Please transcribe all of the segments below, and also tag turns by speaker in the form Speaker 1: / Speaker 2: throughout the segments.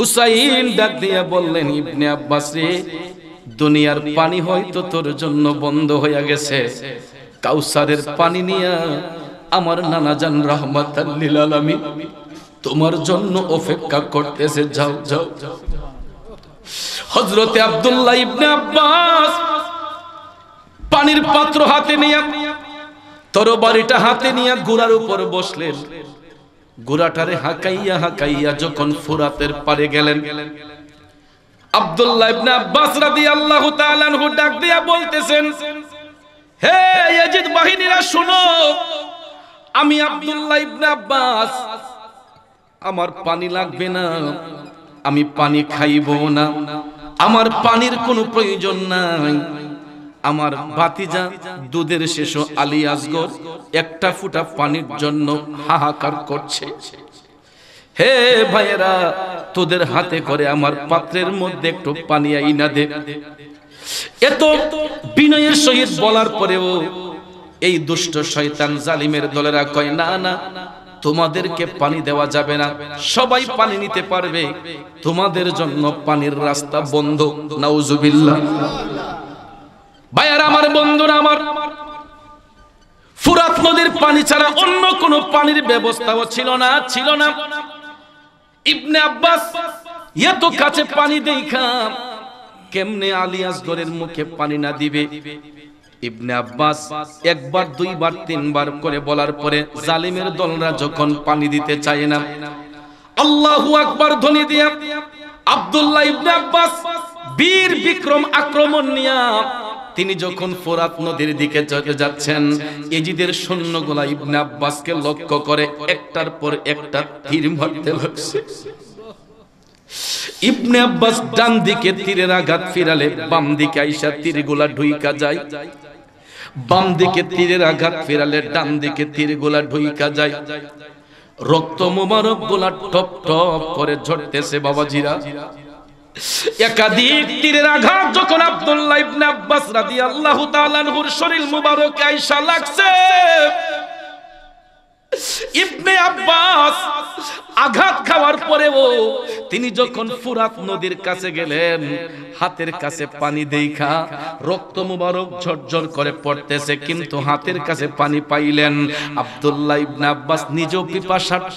Speaker 1: হুসাইন ডাক দিয়া বললেন ইবনে আব্বাস রে দুনিয়ার পানি হয়তো তোর জন্য বন্ধ হইয়া গেছে কাউসারের পানি নিয়া আমার নানা জান রাহমাতাল্লিল আলামিন তোমার জন্য অপেক্ষা করতেছে যাও যাও হযরতে আব্দুল্লাহ ইবনে আব্বাস পানির পাত্র হাতে নিয়া তরবারিটা হাতে নিয়া ঘোড়ার উপর বসলেন গোড়াটারে হাঁকাইয়া হাঁকাইয়া যখন ফুরাতের পারে গেলেন আব্দুল্লাহ ইবনে আব্বাস রাদিয়াল্লাহু তাআলা আনহু ডাক দিয়া বলতেছেন হে ইয়াজিদ বাহিনীরা শুনো আমি আব্দুল্লাহ ইবনে আব্বাস আমার পানি লাগবে না আমি পানি খাইব না আমার পানির কোনো প্রয়োজন নাই আমার ভাতিজা দুধের শেষ আলী আসগর একটা ফুটা পানির জন্য হাহাকার করছে হে ভাইয়েরা তোদের হাতে করে আমার পাত্রের মধ্যে একটু পানি আইনা দে এত বিনয়ের সহিত বলার পরেও এই দুষ্ট শয়তান জালিমের দলেরা কয় না না তোমাদেরকে পানি দেওয়া যাবে না সবাই পানি নিতে পারবে তোমাদের জন্য পানির রাস্তা বন্ধ নাউজুবিল্লাহ ভাইয়ার আমার বন্ধুরা আমার ফুরাত নদীর পানি ছাড়া অন্য কোনো পানির ব্যবস্থাও ছিল না ছিল না ইবনে আব্বাস এত কাছে পানি দেখা কেমনে আলিয়াস গরের মুখে পানি না দিবে ইবনে আব্বাস একবার দুইবার তিনবার করে বলার পরে জালিমের দলরা যখন পানি দিতে চায় না আল্লাহু আকবার ধ্বনি দিয়া আব্দুল্লাহ ইবনে আব্বাস বীর বিক্রম আক্রমণ নিয়া তিনি যখন ফোরাত নদীর দিকে যাচ্ছেন এজিদের সৈন্যগুলা ইবনে আব্বাসকে লক্ষ্য করে একটার পর একটা তীর মারতে লাগছে ইবনে আব্বাস ডান দিকে তীরের আঘাত ফিরালে বাম দিকে আইসা গোলা ঢুইকা যায় বাম দিকে তীরের আঘাত ফেরালে ডান দিকে গোলা ঢুইকা যায় রক্ত মোবারক গোলা টপ টপ করে ঝরতেছে বাবাজিরা একাধিক তীরের আঘাত যখন আব্দুল্লাহ ইবনে আব্বাস রাদিয়াল্লাহু তাআলার শরীর মুবারকে আয়েশা লাগছে ইবনে আব্বাস আঘাত খাওয়ার পরেও তিনি যখন ফুরাত নদীর কাছে গেলেন হাতের কাছে পানি দেখা রক্ত মুবারক ঝরঝর করে পড়তেছে কিন্তু হাতের কাছে পানি পাইলেন আব্দুল্লাহ ইবনে আব্বাস নিজেও পিপাসার্থ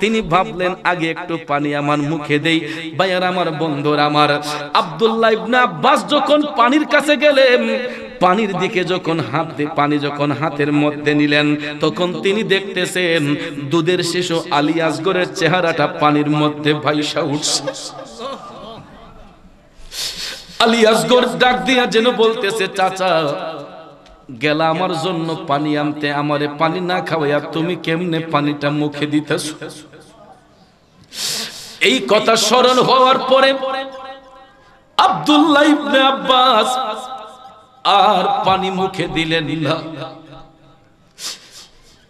Speaker 1: তিনি ভাবলেন আগে একটু পানি আমার মুখে দেই ভাইয়ার আমার বন্ধুর আমার আব্দুল্লাহ ইবনে আব্বাস যখন পানির কাছে গেলেন পানির দিকে যখন হাত পানি যখন হাতের মধ্যে নিলেন তখন তিনি দেখতেছেন দুধের শিশু আলী আসগরের চেহারাটা পানির মধ্যে ভাইসা উঠছে আলী আসগর ডাক দিয়া যেন বলতেছে চাচা গেলা আমার জন্য পানি আনতে আমারে পানি না খাওয়াইয়া তুমি কেমনে পানিটা মুখে দিতেছ এই কথা স্মরণ হওয়ার পরে আব্দুল্লাহ ইবনে আব্বাস আর পানি মুখে দিলেন না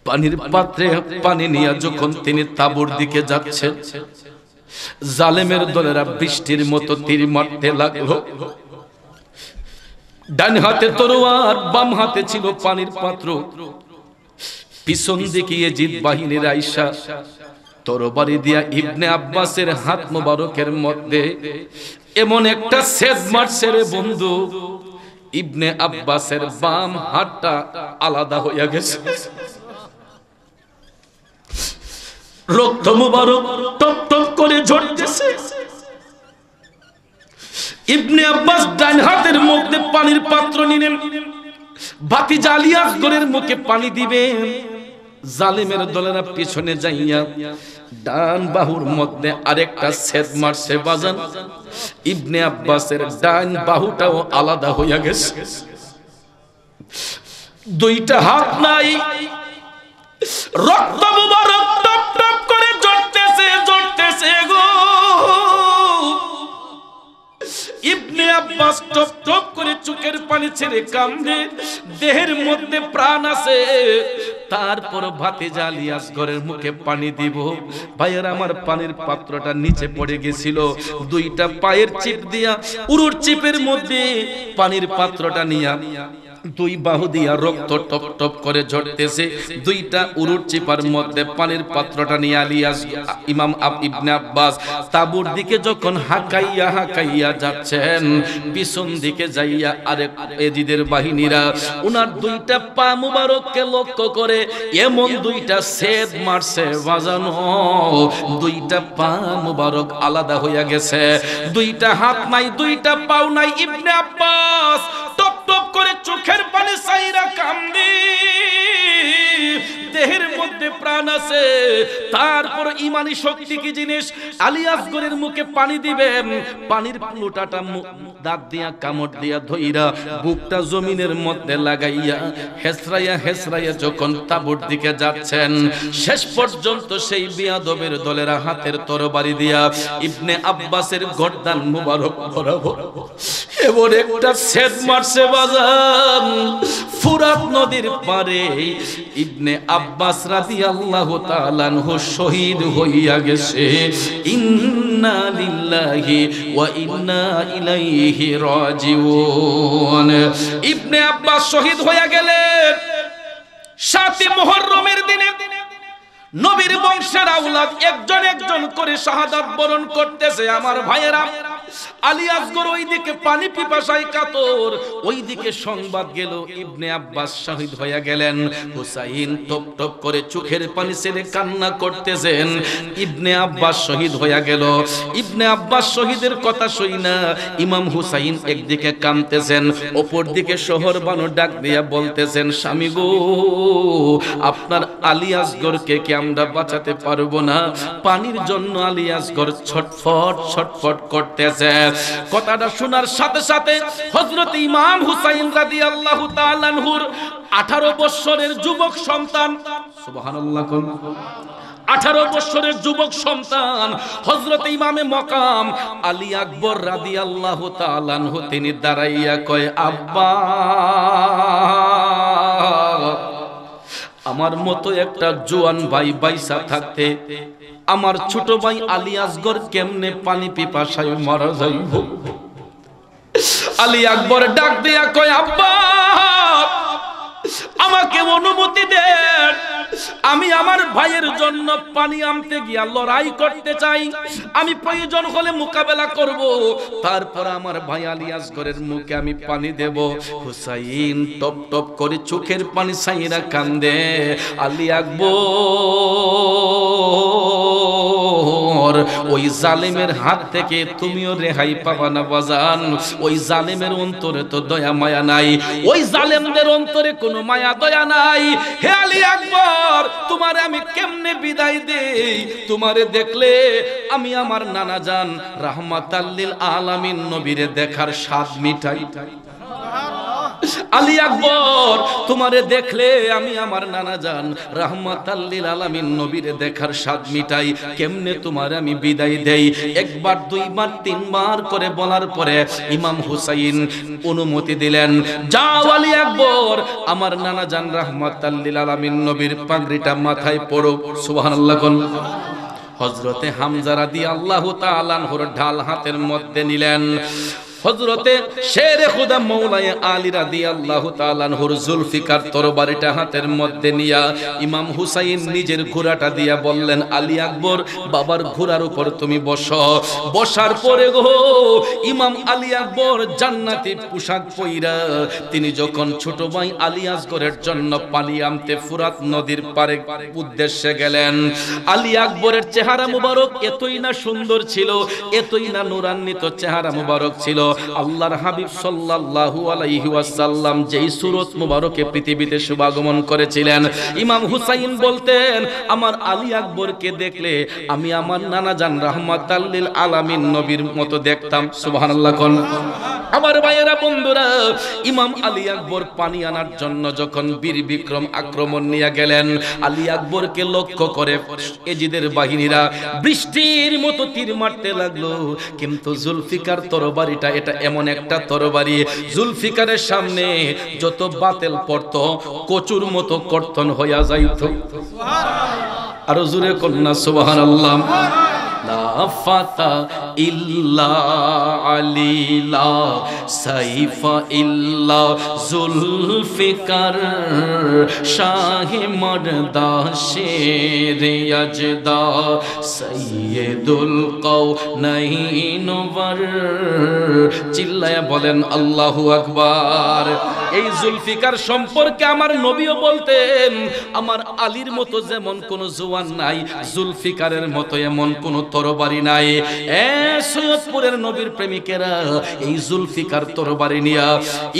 Speaker 1: পানির পাত্রে পানি নিয়ে যখন তিনি তাবুর দিকে যাচ্ছেন জালেমের দলেরা বৃষ্টির মতো তীর মারতে লাগলো ডান হাতে তরোয়ার বাম হাতে ছিল পানির পাত্র পিছন দিকে জিত বাহিনীর আইসা তরবারি দিয়া ইবনে আব্বাসের হাত মোবারকের মধ্যে এমন একটা সেজ মারছে রে বন্ধু ইবনে আব্বাসের বাম হাতটা আলাদা হইয়া গেছে রক্ত মুবারক টপ টপ করে ঝরতেছে ইবনে আব্বাস ডান হাতের মধ্যে পানির পাত্র নিলেন বাতি জালিয়াস দলের মুখে পানি দিবেন জালিমের দলেরা পেছনে যাইয়া ডান বাহুর মধ্যে আরেকটা ছেদ মারছে বাজান ইবনে আব্বাসের ডান বাহুটাও আলাদা হইয়া গেছে দুইটা হাত নাই রক্ত মুবারক টপ টপ ইবনে আব্বাস টপ টপ করে চোখের পানি ছেড়ে কামড়ে দেহের মধ্যে প্রাণ আছে তারপর ভাতে জালিয়াস ঘরের মুখে পানি দিব ভাইয়ের আমার পানির পাত্রটা নিচে পড়ে গেছিল দুইটা পায়ের চিপ দিয়া উরুর চিপের মধ্যে পানির পাত্রটা নিয়া নিয়া দুই বাহু দিয়া রক্ত টপ টপ করে ঝরতেছে দুইটা উরুট চিপার মধ্যে পানির পাত্রটা নিয়ে আলিয়াস ইমাম আব ইবনে আব্বাস তাবুর দিকে যখন হাকাইয়া হাকাইয়া যাচ্ছেন পিছন দিকে যাইয়া আরেক এজিদের বাহিনীরা উনার দুইটা পা মুবারককে লক্ষ্য করে এমন দুইটা সেদ মারছে বাজানো দুইটা পা মুবারক আলাদা হইয়া গেছে দুইটা হাত নাই দুইটা পাও নাই ইবনে আব্বাস টপ করে চোখের পানে সাইরা কান্দি দেহের মধ্যে প্রাণ আছে তারপর ইমানি শক্তি কি জিনিস আলী আসগরের মুখে পানি দিবেন পানির লোটাটা দাঁত দিয়া কামড় দিয়া ধইরা বুকটা জমিনের মধ্যে লাগাইয়া হেসরাইয়া হেসরাইয়া যখন তাবুর দিকে যাচ্ছেন শেষ পর্যন্ত সেই বিয়াদবের দলেরা হাতের তরবারি দিয়া ইবনে আব্বাসের গর্দান মুবারক বরাবর এবার একটা সেদ মারছে বাজার ফুরাত নদীর পারে ইবনে আব্বাস আব্বাস রাদিয়াল্লাহু তাআলা আনহু শহীদ হইয়া গেছে ইন্না লিল্লাহি ওয়া ইন্না ইলাইহি রাজিউন ইবনে আব্বাস শহীদ হইয়া গেলেন সাতই মুহররমের দিনে নবীর বংশের আওলাদ একজন একজন করে শাহাদাত বরণ করতেছে আমার ভাইয়েরা আলী আসগর ওইদিকে পানি পিপাসায় কাতর ওইদিকে সংবাদ গেল ইবনে আব্বাস শহীদ গেলেন হুসাইন টপ টপ করে চোখের পানি কান্না করতেছেন ইবনে আব্বাস শহীদ গেল ইবনে আব্বাস শহীদের কথা শুই না ইমাম হুসাইন একদিকে কামতেছেন দিকে শহর বানো ডাক দিয়া বলতেছেন স্বামী গো আপনার আলী আসগরকে কি আমরা বাঁচাতে পারবো না পানির জন্য আলী আসগর ছটফট ছটফট করতেছে গেছে কথাটা শোনার সাথে সাথে হজরত ইমাম হুসাইন রাদি আল্লাহ তালানহুর আঠারো বৎসরের যুবক সন্তান আঠারো বছরের যুবক সন্তান হজরত ইমামে মকাম আলী আকবর রাদি আল্লাহ তালানহ তিনি দাঁড়াইয়া কয় আব্বা আমার মতো একটা জোয়ান ভাই বাইসা থাকতে আমার ছোট ভাই আলী আসগর কেমনে পানি পিপাসায় মারা যাইব আলী আকবর ডাক দিয়া কয় আব্বা আমাকে অনুমতি দেন আমি আমার ভাইয়ের জন্য পানি আনতে গিয়া লড়াই করতে চাই আমি প্রয়োজন হলে মোকাবেলা করব তারপর আমার ভাই আলিয়াস ঘরের মুখে আমি পানি দেব হুসাইন টপ টপ করে চোখের পানি সাইরা কান্দে আলী পর ওই জালেমের হাত থেকে তুমিও রেহাই পাবা না বাজান ওই জালেমের অন্তরে তো দয়া মায়া নাই ওই জালেমদের অন্তরে কোনো মায়া দয়া নাই হে আলী আকবর তোমার আমি কেমনে বিদায় দেই তোমারে দেখলে আমি আমার নানা জান রাহমাতাল্লিল আলামিন নবীরে দেখার স্বাদ মিঠাই আলী আকবর তোমারে দেখলে আমি আমার নানা যান রাহমাত আল্লিল আলামিন নবীরে দেখার স্বাদ মিটাই কেমনে তোমার আমি বিদায় দেই একবার দুইবার তিনবার করে বলার পরে ইমাম হুসাইন অনুমতি দিলেন যাও আলী আকবর আমার নানা যান রাহমাত আল্লিল আলামিন নবীর পাগড়িটা মাথায় পড়ো সুবহানাল্লাহ কোন হজরতে হামজারা দিয়ে আল্লাহ তালানহর ঢাল হাতের মধ্যে নিলেন হজরতে শের খুদা মৌলায় আলী রাদি আল্লাহ তালানহুর জুলফিকার তরবারিটা হাতের মধ্যে নিয়া ইমাম হুসাইন নিজের ঘোড়াটা দিয়া বললেন আলী আকবর বাবার ঘোড়ার উপর তুমি বস বসার পরে গো ইমাম আলী আকবর জান্নাতি পোশাক পইরা তিনি যখন ছোট ভাই আলী আসগরের জন্য পালি আনতে ফুরাত নদীর পারে উদ্দেশ্যে গেলেন আলী আকবরের চেহারা মুবারক এতই না সুন্দর ছিল এতই না নুরান্বিত চেহারা মুবারক ছিল আল্লাহর হাবিব সাল্লাল্লাহু আলাইহি ওয়াসাল্লাম যেই সুরত মুবারকে পৃথিবীতে শুভাগমন করেছিলেন ইমাম হুসাইন বলতেন আমার আলী আকবরকে দেখলে আমি আমার নানা জান রাহমাতাল্লিল আলামিন নবীর মতো দেখতাম সুবহানাল্লাহ কোন আমার ভাইয়েরা বন্ধুরা ইমাম আলী আকবর পানি আনার জন্য যখন বীর বিক্রম আক্রমণ নিয়ে গেলেন আলী আকবরকে লক্ষ্য করে এজিদের বাহিনীরা বৃষ্টির মতো তীর মারতে লাগলো কিন্তু জুলফিকার তরবারিটা এটা এমন একটা তরবারি জুলফিকারের সামনে যত বাতেল পড়ত কচুর মতো কর্তন হইয়া যাইত আরো জুড়ে কন্যা সুবাহ আল্লাহ লাফাতা ইল্লা আলিলা সাইফা ইল্লা জুলফিকার শাহে মর্দা শের আজদা সৈয়দুল কৌ নাইনবর চিল্লায়া বলেন আল্লাহু আকবার এই জুলফিকার সম্পর্কে আমার নবীও বলতেন আমার আলীর মতো যেমন কোনো জোয়ান নাই জুলফিকারের মতো এমন কোনো তরবারি নাই এ সৈয়দপুরের নবীর প্রেমিকেরা এই জুলফিকার তরবারি নিয়া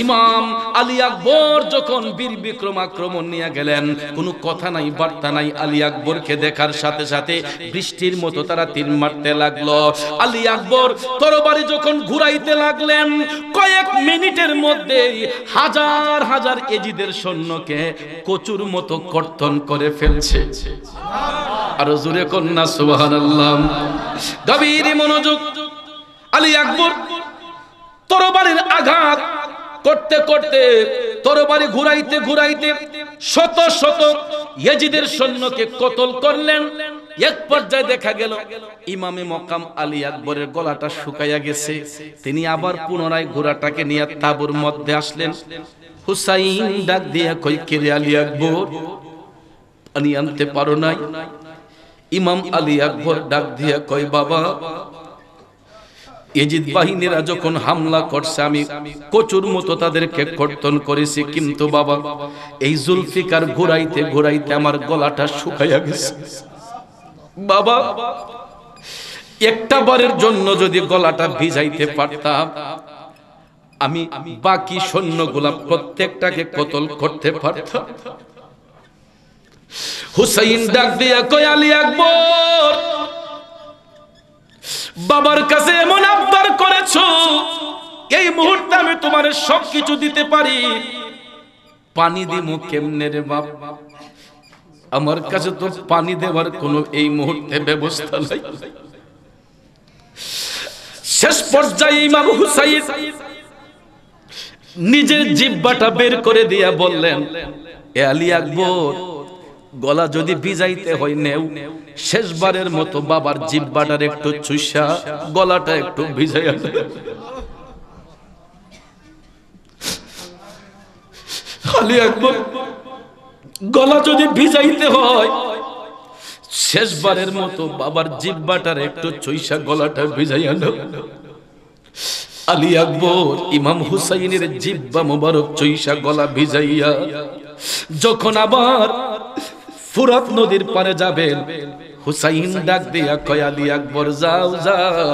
Speaker 1: ইমাম আলী আকবর যখন বীর বিক্রম আক্রমণ নিয়ে গেলেন কোনো কথা নাই বার্তা নাই আলী আকবরকে দেখার সাথে সাথে বৃষ্টির মতো তারা তীর মারতে লাগলো আলী আকবর তরবারি যখন ঘুরাইতে লাগলেন কয়েক মিনিটের মধ্যে হাজার হাজার এজিদের সৈন্যকে কচুর মতো কর্তন করে ফেলছে আর জুড়ে কন্যা সুবহানাল্লাহ গভীর মনোযোগ আলী আকবর তরবারির আঘাত করতে করতে তরবারি ঘুরাইতে ঘুরাইতে শত শত ইয়াজিদের সৈন্যকে কতল করলেন এক পর্যায়ে দেখা গেল ইমামে মকাম আলী আকবরের গলাটা শুকাইয়া গেছে তিনি আবার পুনরায় ঘোড়াটাকে নিয়ে তাবুর মধ্যে আসলেন হুসাইন ডাক দিয়া কই কে আলী আকবর আনতে পারো নাই ইমাম আলী আকবর ডাক দিয়া কয় বাবা এজিদ বাহিনীরা যখন হামলা করছে আমি কচুর মতো তাদেরকে কর্তন করেছি কিন্তু বাবা এই জুলফিকার ঘুরাইতে ঘুরাইতে আমার গলাটা শুকাইয়া গেছে বাবা একটা বারের জন্য যদি গলাটা ভিজাইতে পারতাম আমি বাকি সৈন্যগুলা প্রত্যেকটাকে কতল করতে পারতাম হুসাইন ডাক দিয়া কয় আলী বাবার কাছে এমন আবদার করেছ এই মুহূর্তে আমি তোমার সবকিছু দিতে পারি পানি দিব কেমনে রে বাপ আমার কাছে তো পানি দেওয়ার কোন এই মুহূর্তে ব্যবস্থা নাই শেষ পর্যায়ে ইমাম হুসাইন নিজের জিব্বাটা বের করে দিয়া বললেন এ আলী আকবর গলা যদি ভিজাইতে হয় নেও শেষবারের মতো বাবার জিব্বাটার একটু চুষা গলাটা একটু ভিজাইয়া খালি একবার গলা যদি ভিজাইতে হয় শেষবারের মতো বাবার জিব্বাটার একটু চৈষা গলাটা ভিজাইয়া নেও আলী আকবর ইমাম হুসাইনের জিব্বা মোবারক চৈষা গলা ভিজাইয়া যখন আবার ফুরাত নদীর পারে যাবেন হুসাইন ডাক দিয়া কয়ালি আকবর যাও যাও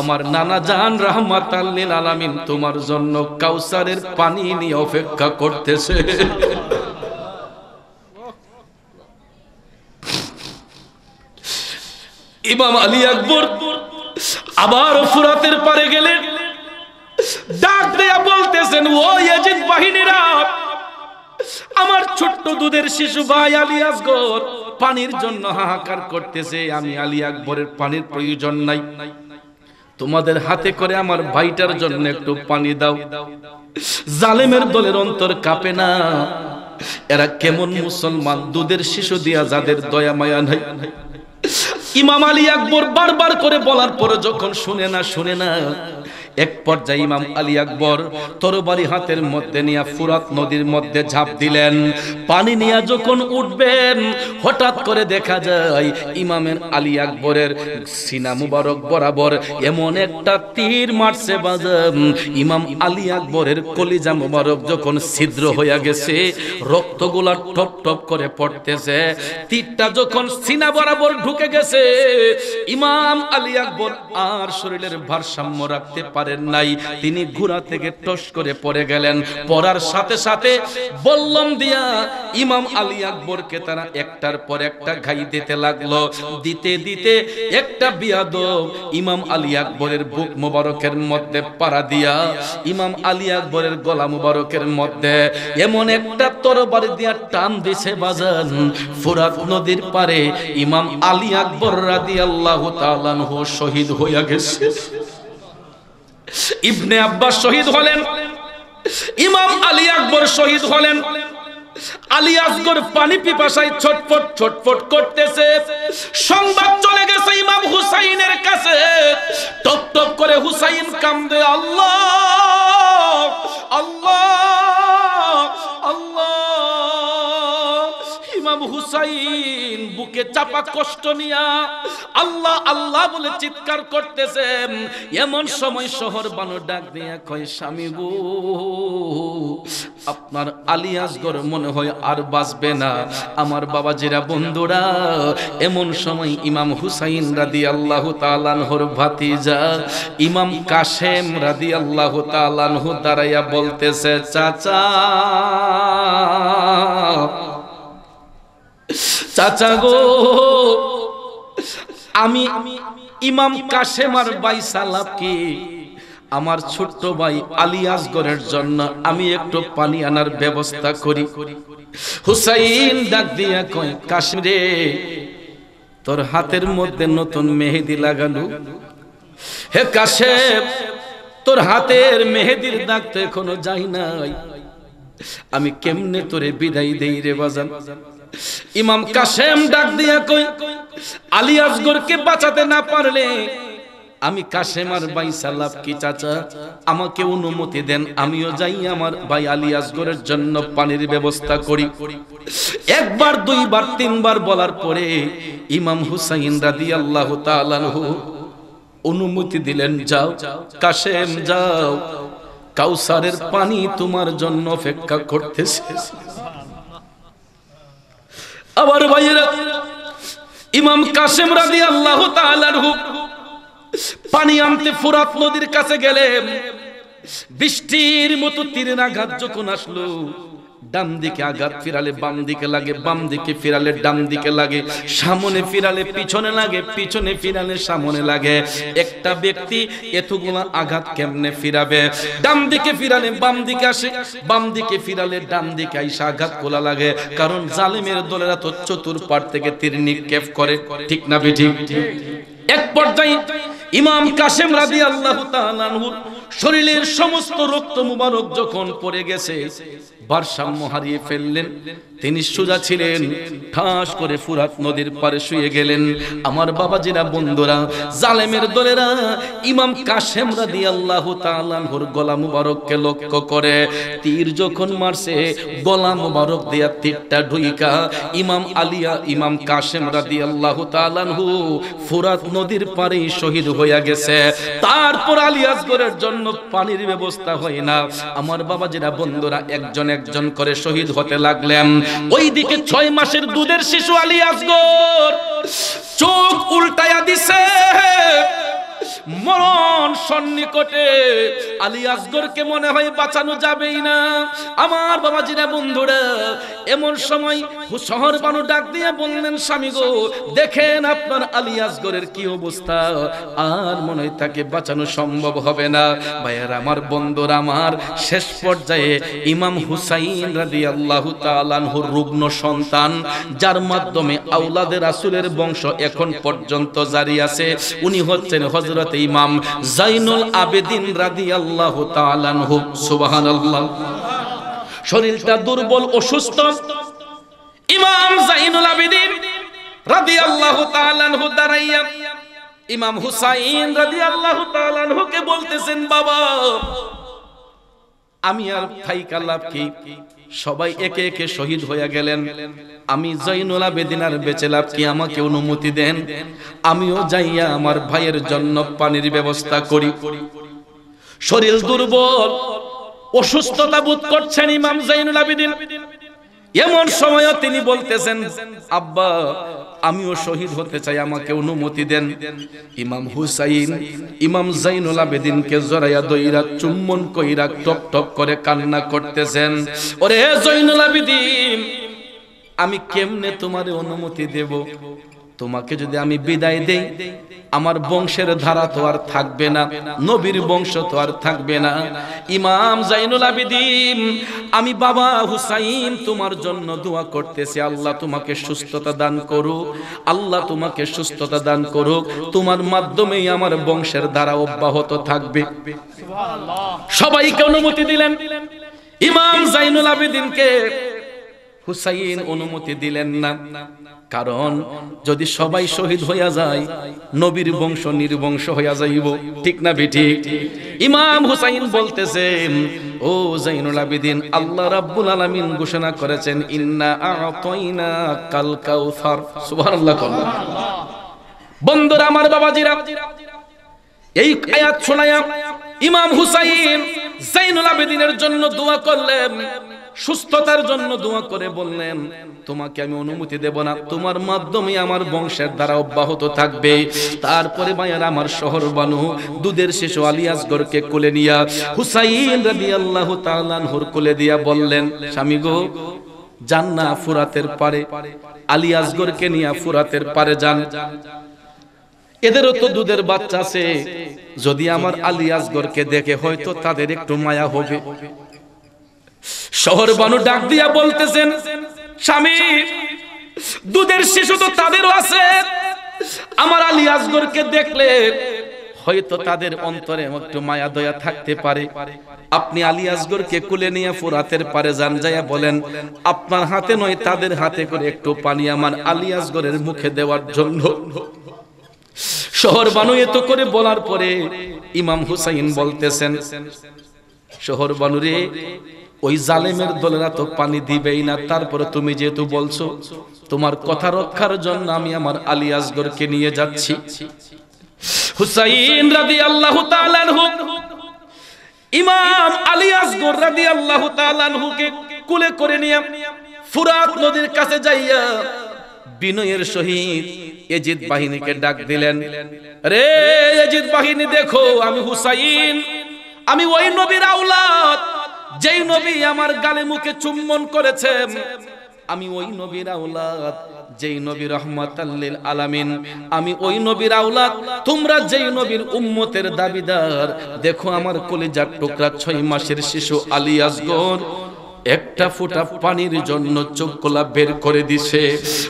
Speaker 1: আমার নানা জান রহমত আল্লিল আলামিন তোমার জন্য কাউসারের পানি নিয়ে অপেক্ষা করতেছে ইমাম আলী আকবর আবার ফুরাতের পারে গেলেন ডাক দিয়া বলতেছেন ও ইয়াজিদ বাহিনীরা আমার ছোট্ট দুধের শিশু ভাই আলী আসগর পানির জন্য হাহাকার করতেছে আমি আলী আকবরের পানির প্রয়োজন নাই তোমাদের হাতে করে আমার ভাইটার জন্য একটু পানি দাও জালেমের দলের অন্তর কাঁপে না এরা কেমন মুসলমান দুধের শিশু দিয়া যাদের দয়া মায়া নাই ইমাম আলী আকবর বারবার করে বলার পরে যখন শুনে না শুনে না এক পর্যায়ে ইমাম আলী আকবর তরবারি হাতের মধ্যে নিয়ে ফুরাত নদীর মধ্যে ঝাঁপ দিলেন পানি নিয়ে যখন উঠবেন হঠাৎ করে দেখা যায় ইমামের আলী আকবরের সিনা মুবারক বরাবর এমন একটা তীর মারছে বাজাম ইমাম আলী আকবরের কলিজা মুবারক যখন ছিদ্র হইয়া গেছে রক্তগুলা টপ টপ করে পড়তেছে তীরটা যখন সিনা বরাবর ঢুকে গেছে ইমাম আলী আকবর আর শরীরের ভারসাম্য রাখতে পারে পারেন নাই তিনি ঘোড়া থেকে টস করে পড়ে গেলেন পড়ার সাথে সাথে বললাম দিয়া ইমাম আলী আকবরকে তারা একটার পর একটা ঘাই দিতে লাগলো দিতে দিতে একটা বিয়াদ ইমাম আলী আকবরের বুক মুবারকের মধ্যে পাড়া দিয়া ইমাম আলী আকবরের গলা মুবারকের মধ্যে এমন একটা তরবারি দিয়া টান দিছে বাজান ফুরাত নদীর পারে ইমাম আলী আকবর রাদিয়াল্লাহু তাআলা শহীদ হইয়া গেছে ইবনে আব্বাস শহীদ হলেন ইমাম আলী আকবর শহীদ হলেন আলী আসগর পানি পিপাসায় ছটফট ছটফট করতেছে সংবাদ চলে গেছে ইমাম হুসাইনের কাছে টপ টপ করে হুসাইন কামদে আল্লাহ আল্লাহ আল্লাহ ইমাম হুসাইন বুকে চাপা কষ্ট নিয়া আল্লাহ আল্লাহ বলে চিৎকার করতেছেন এমন সময় শহর বানো ডাক দিয়া কয় স্বামী গো আপনার আলিয়াসগর মনে হয় আর বাঁচবে না আমার বাবা জেরা বন্ধুরা এমন সময় ইমাম হুসাইন রাদি আল্লাহ তালানহর ভাতিজা ইমাম কাশেম রাদি আল্লাহ তালানহ দাঁড়াইয়া বলতেছে চাচা চাচা গো আমি ইমাম কাশেম আর বাই সালাবকে আমার ছোট্ট ভাই আলী আসগরের জন্য আমি একটু পানি আনার ব্যবস্থা করি হুসাইন ডাক দিয়া কয় কাশ্মীরে তোর হাতের মধ্যে নতুন মেহেদি লাগানো হে কাশে তোর হাতের মেহেদির দাগ তো এখনো যাই নাই আমি কেমনে তোরে বিদায় দেই রে বাজান ইমাম কাশেম ডাক দিয়া কই আলী আসগরকে বাঁচাতে না পারলে আমি কাশেম আর ভাই সালাব কি চাচা আমাকে অনুমতি দেন আমিও যাই আমার ভাই আলী আসগরের জন্য পানির ব্যবস্থা করি একবার দুইবার তিনবার বলার পরে ইমাম হুসাইন রাদি আল্লাহ তালানহু অনুমতি দিলেন যাও কাশেম যাও কাউসারের পানি তোমার জন্য অপেক্ষা করতেছে আবার ভাইয়েরা ইমাম কাসেম রাজি আল্লাহ পানি আনতে ফুরাত নদীর কাছে গেলেন বৃষ্টির মতো তীরের আঘাত যখন আসলো ডান দিকে আঘাত ফিরালে বাম দিকে লাগে বাম দিকে ফিরালে ডান দিকে লাগে সামনে ফিরালে পিছনে লাগে পিছনে ফিরালে সামনে লাগে একটা ব্যক্তি এতগুলো আঘাত কেমনে ফিরাবে ডান দিকে ফিরালে বাম দিকে আসে বাম দিকে ফিরালে ডান দিকে আইসা আঘাত খোলা লাগে কারণ জালিমের দলেরা তো চতুর্পাট থেকে তীর নিক্ষেপ করে ঠিক না বেঠি এক পর্যায়ে ইমাম কাশেম রাজি আল্লাহ শরীরের সমস্ত রক্ত মুবারক যখন পড়ে গেছে ভারসাম্য হারিয়ে ফেললেন তিনি সোজা ছিলেন ঠাস করে ফুরাত নদীর পারে শুয়ে গেলেন আমার বাবাজিরা বন্ধুরা জালেমের দলেরা ইমাম কাশেম রাদি আল্লাহ তালানহুর গলা মুবারককে লক্ষ্য করে তীর যখন মারছে গলা মুবারক দিয়া তীরটা ঢুইকা ইমাম আলিয়া ইমাম কাশেম রাদি আল্লাহ তালানহু ফুরাত নদীর পারেই শহীদ হইয়া গেছে তারপর আলিয়াসগড়ের জন্য পানির ব্যবস্থা হয় না আমার বাবাজিরা বন্ধুরা একজন একজন করে শহীদ হতে লাগলেন ওইদিকে ছয় মাসের দুধের শিশু আলী আসগর চোখ উল্টায়া দিছে মরণ সন্নিকটে আলী আসগরকে মনে হয় বাঁচানো যাবেই না আমার বাবাজিরা বন্ধুরা এমন সময় শহর বানু ডাক দিয়ে বললেন স্বামী গো দেখেন আপনার আলী আসগরের কি অবস্থা আর মনে হয় তাকে বাঁচানো সম্ভব হবে না ভাইয়ার আমার বন্ধুরা আমার শেষ পর্যায়ে ইমাম হুসাইন রাদি আল্লাহ তালানহুর রুগ্ন সন্তান যার মাধ্যমে আউলাদের রাসুলের বংশ এখন পর্যন্ত জারি আছে উনি হচ্ছেন হজরত হজরত ইমাম জাইনুল আবেদিন রাদি আল্লাহ সুবাহান আল্লাহ শরীরটা দুর্বল অসুস্থ ইমাম জাইনুল আবেদিন রাদি আল্লাহ দাঁড়াইয়া ইমাম হুসাইন রাদি আল্লাহ বলতেছেন বাবা আমি আর থাইকা লাভ কি সবাই একে একে শহীদ হয়ে গেলেন আমি জৈনুল আবেদিনার বেঁচে লাভ কি আমাকে অনুমতি দেন আমিও যাইয়া আমার ভাইয়ের জন্য পানির ব্যবস্থা করি শরীর দুর্বল অসুস্থতা বোধ করছেন ইমাম জৈনুল আবেদিন এমন সময়ও তিনি বলতেছেন আব্বা আমিও শহীদ হতে চাই আমাকে অনুমতি দেন ইমাম হুসাইন ইমাম জাইনুল আবেদিনকে জরায়া দইরা চুম্বন কইরা টপ টপ করে কান্না করতেছেন ওরে জৈনুল আবেদিন আমি কেমনে তোমার অনুমতি দেব তোমাকে যদি আমি বিদায় দেই আমার বংশের ধারা তো আর থাকবে না নবীর বংশ তো আর থাকবে না ইমাম জাইনুল আবিদিন আমি বাবা হুসাইন তোমার জন্য দোয়া করতেছি আল্লাহ তোমাকে সুস্থতা দান করুক আল্লাহ তোমাকে সুস্থতা দান করুক তোমার মাধ্যমেই আমার বংশের ধারা অব্যাহত থাকবে সবাইকে অনুমতি দিলেন ইমাম জাইনুল আবিদিনকে হুসাইন অনুমতি দিলেন না কারণ যদি সবাই শহীদ হইয়া যায় নবীর বংশ নির্বংশ হইয়া যাইব ঠিক না ঠিক ইমাম হুসাইন বলতেছে ও জাইনুল আবিদিন আল্লাহ রাব্বুল আলামিন ঘোষণা করেছেন ইন্না আতাইনা কাল কাউসার সুবহানাল্লাহ বন্ধুরা আমার বাবাজিরা এই আয়াত শোনায়া ইমাম হুসাইন জাইনুল আবেদিনের জন্য দোয়া করলেন সুস্থতার জন্য দোয়া করে বললেন তোমাকে আমি অনুমতি দেব না তোমার মাধ্যমে আমার বংশের দ্বারা অব্যাহত থাকবে তারপরে মায়ের আমার শহর বানু দুধের শিশু আলিয়াসগরকে কোলে নিয়া হুসাইন রাদিয়াল্লাহু তাআলা তালানহুর কোলে দিয়া বললেন স্বামী গো জাননা ফুরাতের পারে আলিয়াসগরকে নিয়া ফুরাতের পারে যান এদেরও তো দুধের বাচ্চা আছে যদি আমার আলিয়াসগরকে দেখে হয়তো তাদের একটু মায়া হবে শহর বানু ডাক দিয়া বলতেছেন স্বামী দুধের শিশু তো তাদেরও আছে আমার আলী আসগরকে দেখলে হয়তো তাদের অন্তরে একটু মায়া দয়া থাকতে পারে আপনি আলী কে কুলে নিয়ে ফুরাতের পারে যান যাইয়া বলেন আপনার হাতে নয় তাদের হাতে করে একটু পানি আমার আলী আসগরের মুখে দেওয়ার জন্য শহর বানু এত করে বলার পরে ইমাম হুসাইন বলতেছেন শহর বানুরে ওই জালেমের দলেরা তো পানি দিবেই না তারপরে তুমি যেহেতু বলছো তোমার কথা রক্ষার জন্য আমি আমার আলী কে নিয়ে যাচ্ছি হুসাইন রাদি আল্লাহ ইমাম আলী আসগর রাদি আল্লাহ তালানহুকে কুলে করে নিয়ে ফুরাত নদীর কাছে যাইয়া বিনয়ের সহিত এজিদ বাহিনীকে ডাক দিলেন রে এজিদ বাহিনী দেখো আমি হুসাইন আমি ওই নবীর আউলাদ যেই নবী আমার গালে মুখে চুম্বন করেছেন আমি ওই নবীর আওলাদ যেই নবী রহমাতাল্লিল আলামিন আমি ওই নবীর আওলাদ তোমরা যেই নবীর উম্মতের দাবিদার দেখো আমার কলিজার টুকরা ছয় মাসের শিশু আলী আসগর একটা ফোঁটা পানির জন্য চোখ কোলা বের করে দিছে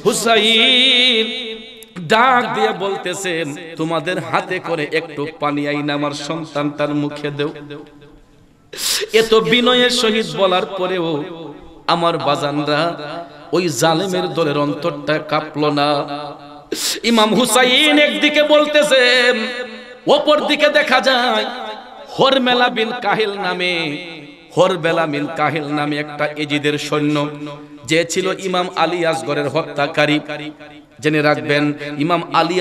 Speaker 1: হুসাইন ডাক দিয়ে বলতেছেন তোমাদের হাতে করে একটু পানি আইন আমার সন্তান তার মুখে দেও এত বিনয়ের সহিত বলার পরেও আমার বাজানরা ওই জালেমের দলের অন্তরটা কাঁপল না ইমাম হুসাইন একদিকে বলতেছেন অপর দিকে দেখা যায় হরমেলা বিন কাহিল নামে হরবেলা মিন কাহিল নামে একটা এজিদের সৈন্য যে ছিল ইমাম আলী আসগরের হত্যাকারী জেনে রাখবেন ইমাম আলী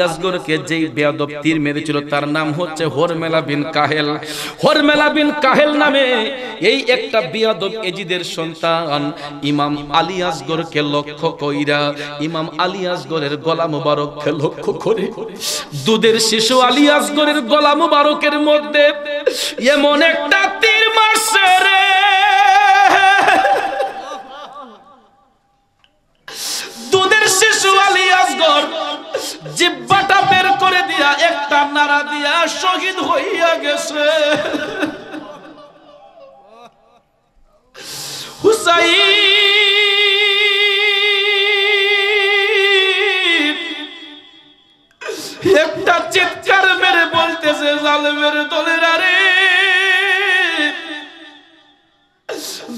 Speaker 1: কে যেই বেয়াদব তীর মেরেছিল তার নাম হচ্ছে হরমেলা বিন কাহেল হরমেলা বিন কাহেল নামে এই একটা বেয়াদব এজিদের সন্তান ইমাম আলী কে লক্ষ্য কইরা ইমাম আলী আসগরের গলা বারককে লক্ষ্য করে দুধের শিশু আলী আসগরের গলা মোবারকের মধ্যে এমন একটা তীর মারছে রে জিব্বাটা বের করে দিয়া একটা নাড়া দিয়া শহীদ হইয়া গেছে হুসাইন একটা চিৎকার মেরে বলতেছে জালেমের দলের আরে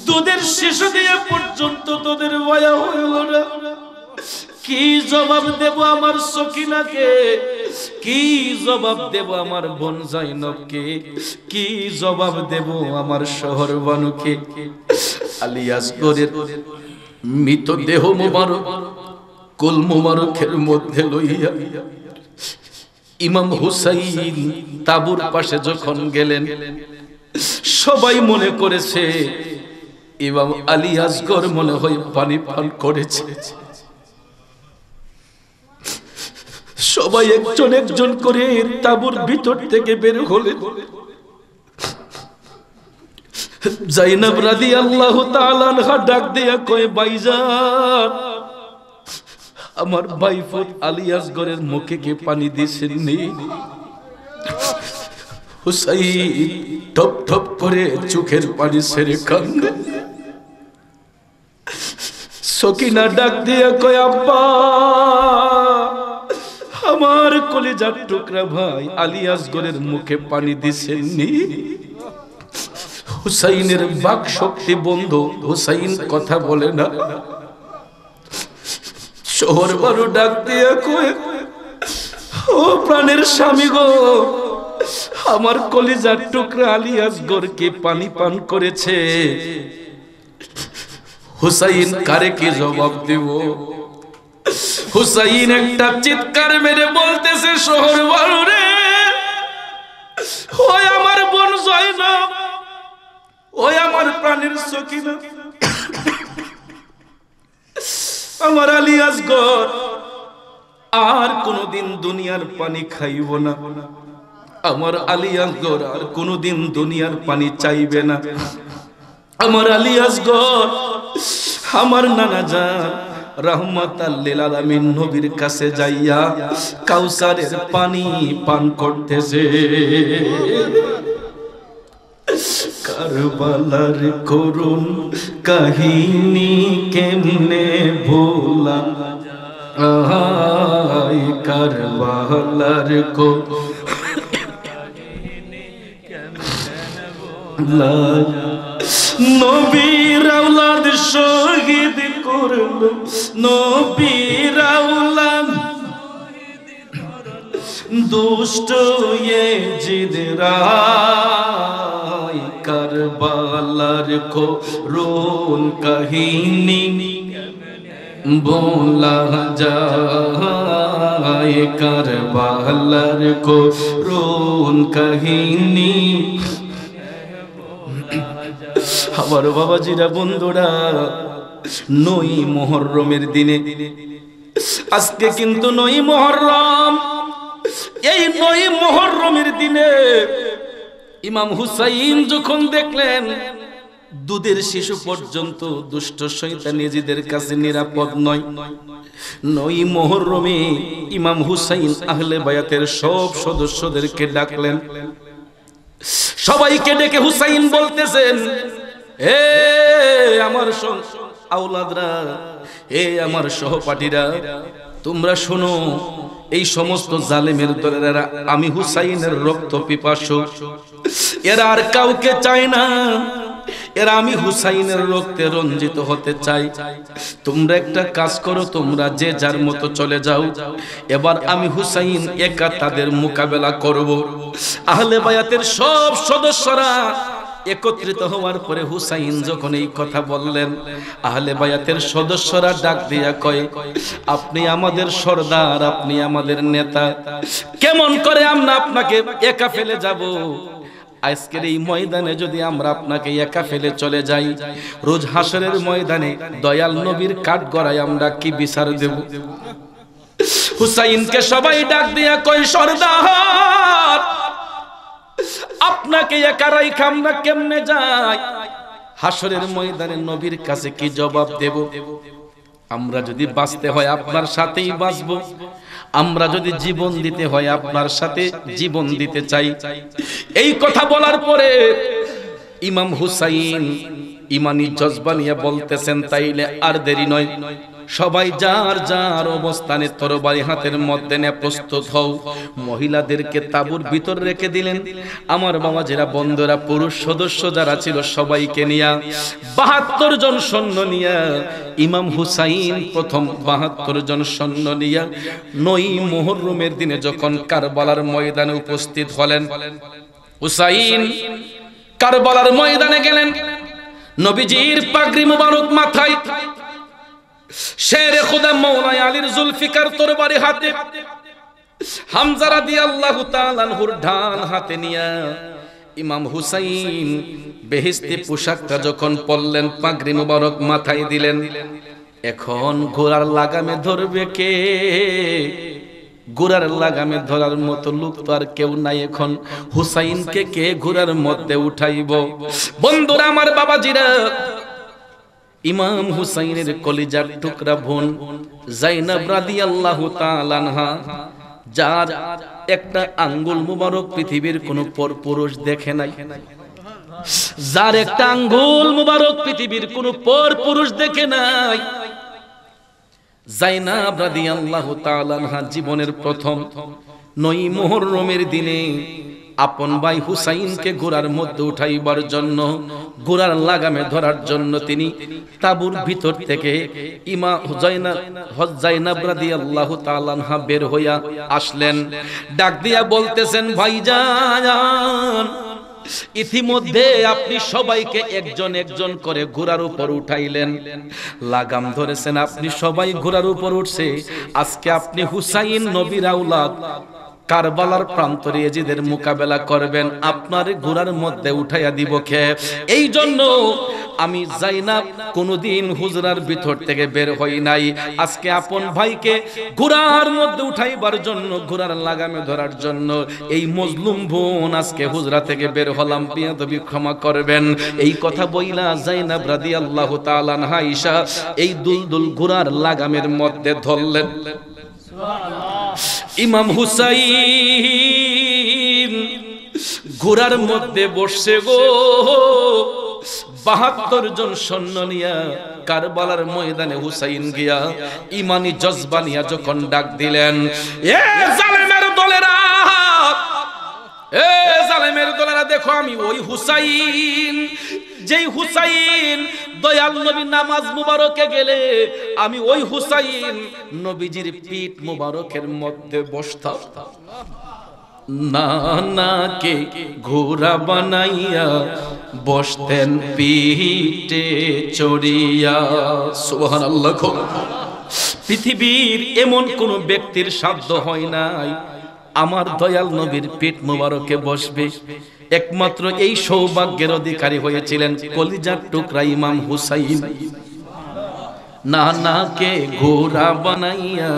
Speaker 1: দুধের শিশু দিয়ে পর্যন্ত তোদের বয়া হয়ে না কি জবাব দেব আমার সখিনাকে কি জবাব দেব আমার বোন জাইনবকে কি জবাব দেব আমার শহর বানুকে আলিয়াস গরের মৃতদেহ মোবারক কুল মোবারকের মধ্যে লইয়া ইমাম হুসাইন তাবুর পাশে যখন গেলেন সবাই মনে করেছে ইমাম আলী মনে হয় পানি পান করেছে সবাই একজন একজন করে তাবুর ভিতর থেকে বের হলেন জাইনাব রাদি আল্লাহ ডাক দিয়া কয়ে বাইজান আমার বাইফুত আলিয়াসগড়ের মুখে কে পানি নেই হুসাইন ঠপ ঠপ করে চোখের পানি সেরে কান্দে সকিনা ডাক দিয়া কয়ে আব্বা আমার কলেজার টুকরা ভাই আলিয়াসগরের মুখে পানি দিছেননি হুসাইনের বাক শক্তি বন্ধ হুসাইন কথা বলে না শহর বারু ডাক দিয়ে ও প্রাণের স্বামী গো আমার কলিজার টুকরা আলিয়াসগরকে পানি পান করেছে হুসাইন কারে কি জবাব দেব হুসাইন একটা চিৎকার মেরে বলতেছে শহর বাড়ুরে ওই আমার বোন না ওই আমার প্রাণীর সখিন আমার আলিয়াস গর আর কোনদিন দুনিয়ার পানি খাইব না আমার আলিয়াসগর আর কোনদিন দুনিয়ার পানি চাইবে না আমার আলিয়াসগর আমার নানা যান রহমতাল্লিল আলামিন নবীর কাছে যাইয়া কাউসারের পানি পান করতেছে কারবালার করুন কাহিনী কেমনে ভোলা আহাই কারবালার কো নবীর আওলাদ শহীদ করলো নবীরাউলাম দুষ্ট এ জিদরাই কারবালার কো রোল কাহিনী বোলা যায় কারবালার কো রোল কাহিনী আমার বাবাজিরা বন্ধুরা নই মোহরমের দিনে আজকে কিন্তু নই মোহরম
Speaker 2: এই নই মোহরমের
Speaker 1: দিনে ইমাম হুসাইন যখন দেখলেন দুধের শিশু পর্যন্ত দুষ্ট সৈতা নিজেদের কাছে নিরাপদ নয় নই মোহরমে ইমাম হুসাইন আহলে বায়াতের সব সদস্যদেরকে ডাকলেন সবাইকে ডেকে হুসাইন বলতেছেন হে আমার আওলাদরা হে আমার সহপাঠীরা তোমরা শোনো এই সমস্ত জালেমের দলেরা আমি হুসাইনের রক্ত পিপাসু এরা আর কাউকে চায় না এরা আমি হুসাইনের রক্তে রঞ্জিত হতে চাই তোমরা একটা কাজ করো তোমরা যে যার মতো চলে যাও এবার আমি হুসাইন একা তাদের মোকাবেলা করব আহলে বায়াতের সব সদস্যরা একত্রিত হওয়ার পরে হুসাইন যখন এই কথা বললেন আহলে বায়াতের সদস্যরা ডাক দিয়া কয় আপনি আমাদের সর্দার আপনি আমাদের নেতা কেমন করে আমরা আপনাকে একা ফেলে যাব আজকের এই ময়দানে যদি আমরা আপনাকে একা ফেলে চলে যাই রোজ হাসরের ময়দানে দয়াল নবীর কাঠ গড়ায় আমরা কি বিচার দেব হুসাইনকে সবাই ডাক দিয়া কয় সর্দার আপনাকে একা রাইখা আমরা কেমনে যায় হাসরের ময়দানে নবীর কাছে কি জবাব দেব আমরা যদি বাঁচতে হয় আপনার সাথেই বাঁচব আমরা যদি জীবন দিতে হয় আপনার সাথে জীবন দিতে চাই এই কথা বলার পরে ইমাম হুসাইন ইমানি জজবা নিয়ে বলতেছেন তাইলে আর দেরি নয় সবাই যার যার অবস্থানে তরবারি হাতের মধ্যে নিয়ে প্রস্তুত হও মহিলাদেরকে তাবুর ভিতর রেখে দিলেন আমার বাবা যারা বন্ধুরা পুরুষ সদস্য যারা ছিল সবাইকে নিয়া বাহাত্তর জন সৈন্য নিয়া ইমাম হুসাইন প্রথম বাহাত্তর জন সৈন্য নিয়া নই মোহরুমের দিনে যখন কারবালার ময়দানে উপস্থিত হলেন হুসাইন কারবালার ময়দানে গেলেন নবীজির পাগড়ি মুবারক মাথায় শেরে খুদা মৌলাই আলীর জুলফিকার তোর বাড়ি হাতে হামজারা দিয়ে আল্লাহ তালানহুর ঢাল হাতে নিয়া ইমাম হুসাইন বেহিস্তি পোশাকটা যখন পরলেন পাগরি মুবারক মাথায় দিলেন এখন ঘোড়ার লাগামে ধরবে কে ঘোড়ার লাগামে ধরার মতো লোক তো আর কেউ নাই এখন হুসাইনকে কে ঘোড়ার মধ্যে উঠাইব বন্ধুরা আমার বাবাজিরা ইমাম হুসাইনের কলিজার টুকরা বোন জাইনাব রাদিয়াল্লাহু তাআলা আনহা যার একটা আঙ্গুল মুবারক পৃথিবীর কোনো পরপুরুষ দেখে নাই যার একটা আঙ্গুল মুবারক পৃথিবীর কোনো পরপুরুষ দেখে নাই জাইনাব রাদিয়াল্লাহু তাআলা আনহা জীবনের প্রথম নয় মুহররমের দিনে আপন ভাই হুসাইনকে ঘোড়ার মধ্যে উঠাইবার জন্য ঘোড়ার লাগামে ধরার জন্য তিনি তাবুর ভিতর থেকে ইমা হুজাইনা বের হইয়া আসলেন ডাক দিয়া বলতেছেন যান ইতিমধ্যে আপনি সবাইকে একজন একজন করে ঘোড়ার উপর উঠাইলেন লাগাম ধরেছেন আপনি সবাই ঘোড়ার উপর উঠছে আজকে আপনি হুসাইন নবীর আউলাদ কারবালার প্রান্তরে এজিদের মোকাবেলা করবেন আপনার ঘোড়ার মধ্যে উঠাইয়া দিব খে এই জন্য আমি যাই না কোনদিন হুজরার ভিতর থেকে বের হই নাই আজকে আপন ভাইকে ঘোড়ার মধ্যে উঠাইবার জন্য ঘোড়ার লাগামে ধরার জন্য এই মজলুম বোন আজকে হুজরা থেকে বের হলাম পিয়াদবি ক্ষমা করবেন এই কথা বইলা যাই না ব্রাদি আল্লাহ তালানহা ঈশা এই দুল দুল ঘোড়ার লাগামের মধ্যে ধরলেন ইমাম হুসাইন ঘোড়ার মধ্যে বসছে গো বাহাত্তর জন সৈন্য নিয়া কারবালার ময়দানে হুসাইন গিয়া ইমানি জজবা নিয়া যখন ডাক দিলেন এ জালেমের দলেরা এ জালেমের দলেরা দেখো আমি ওই হুসাইন যেই হুসাইন দয়াল নবী নামাজ মুবারকে গেলে আমি ওই হুসাইন নবীজির পিঠ মুবারকের মধ্যে বসতাম নানাকে ঘোড়া বানাইয়া বসতেন পিঠে চড়িয়া সুহান আল্লাহ পৃথিবীর এমন কোন ব্যক্তির সাধ্য হয় নাই আমার দয়াল নবীর পিঠ মুবারকে বসবে একমাত্র এই সৌভাগ্যের অধিকারী হয়েছিলেন কলিজার টুকরা ইমাম হুসাইন নানাকে ঘোড়া বানাইয়া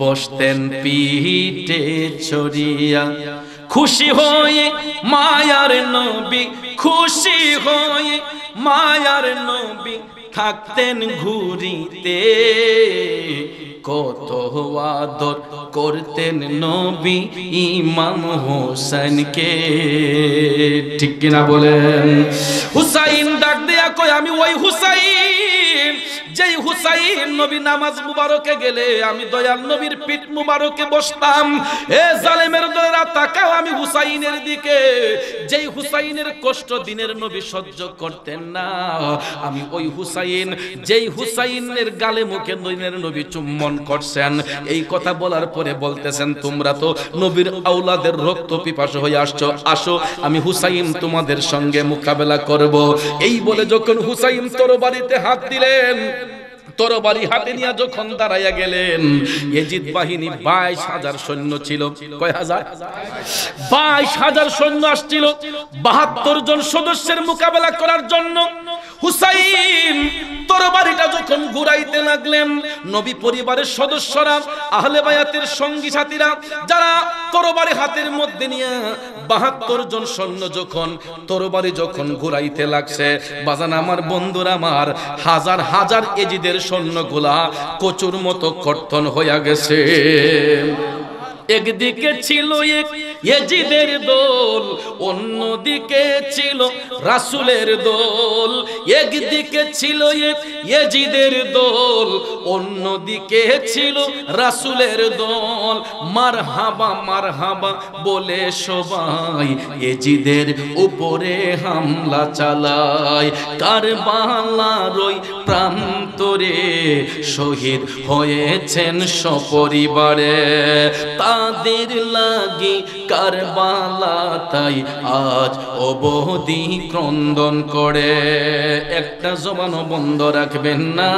Speaker 1: বসতেন পিহিটে ছড়িয়া খুশি হয়ে মায়ার নবী খুশি হয়ে মায়ার নবী থাকতেন ঘুরিতে কত আদর করতেন নবী ইমাম হোসেনকে ঠিক কিনা বলেন হুসাইন ডাক দেয়া কই আমি ওই হুসাইন যেই হুসাইন নবী নামাজ মুবারকে গেলে আমি দয়াল নবীর পিঠ মুবারকে বসতাম এ জালেমের দয়ারা তাকাও আমি হুসাইনের দিকে যেই হুসাইনের কষ্ট দিনের নবী সহ্য করতেন না আমি ওই হুসাইন যেই হুসাইনের গালে মুখে দিনের নবী চুম্বন করছেন এই কথা বলার পরে বলতেছেন তোমরা তো নবীর আওলাদের রক্ত পিপাস হয়ে আসছো আসো আমি হুসাইন তোমাদের সঙ্গে মোকাবেলা করব এই বলে যখন হুসাইন বাড়িতে হাত দিলেন তরবারি হাতে নিয়ে যখন দাঁড়াইয়া গেলেন এজিদ বাহিনী বাইশ হাজার সৈন্য ছিল কয় হাজার বাইশ হাজার সৈন্য আসছিল বাহাত্তর জন সদস্যের মোকাবেলা করার জন্য হুসাইন তরবারিটা যখন ঘুরাইতে লাগলেন নবী পরিবারের সদস্যরা আহলে বায়াতের সঙ্গী সাথীরা যারা তরবারি হাতের মধ্যে নিয়ে বাহাত্তর জন সৈন্য যখন তরবারি যখন ঘুরাইতে লাগছে বাজান আমার বন্ধুরা আমার হাজার হাজার এজিদের গোলা কচুর মতো কর্তন হইয়া গেছে একদিকে ছিল এজিদের দোল অন্যদিকে ছিল রাসুলের দোল একদিকে ছিল এজিদের দোল অন্যদিকে ছিল রাসুলের দোল মার হাবা মার হাবা বলে সবাই এজিদের উপরে হামলা চালায় বাংলার ওই প্রান্তরে শহীদ হয়েছেন সপরিবারে তা তাদের লাগে কারবালা তাই আজ বহুদি ক্রন্দন করে একটা জমানো বন্ধ রাখবেন না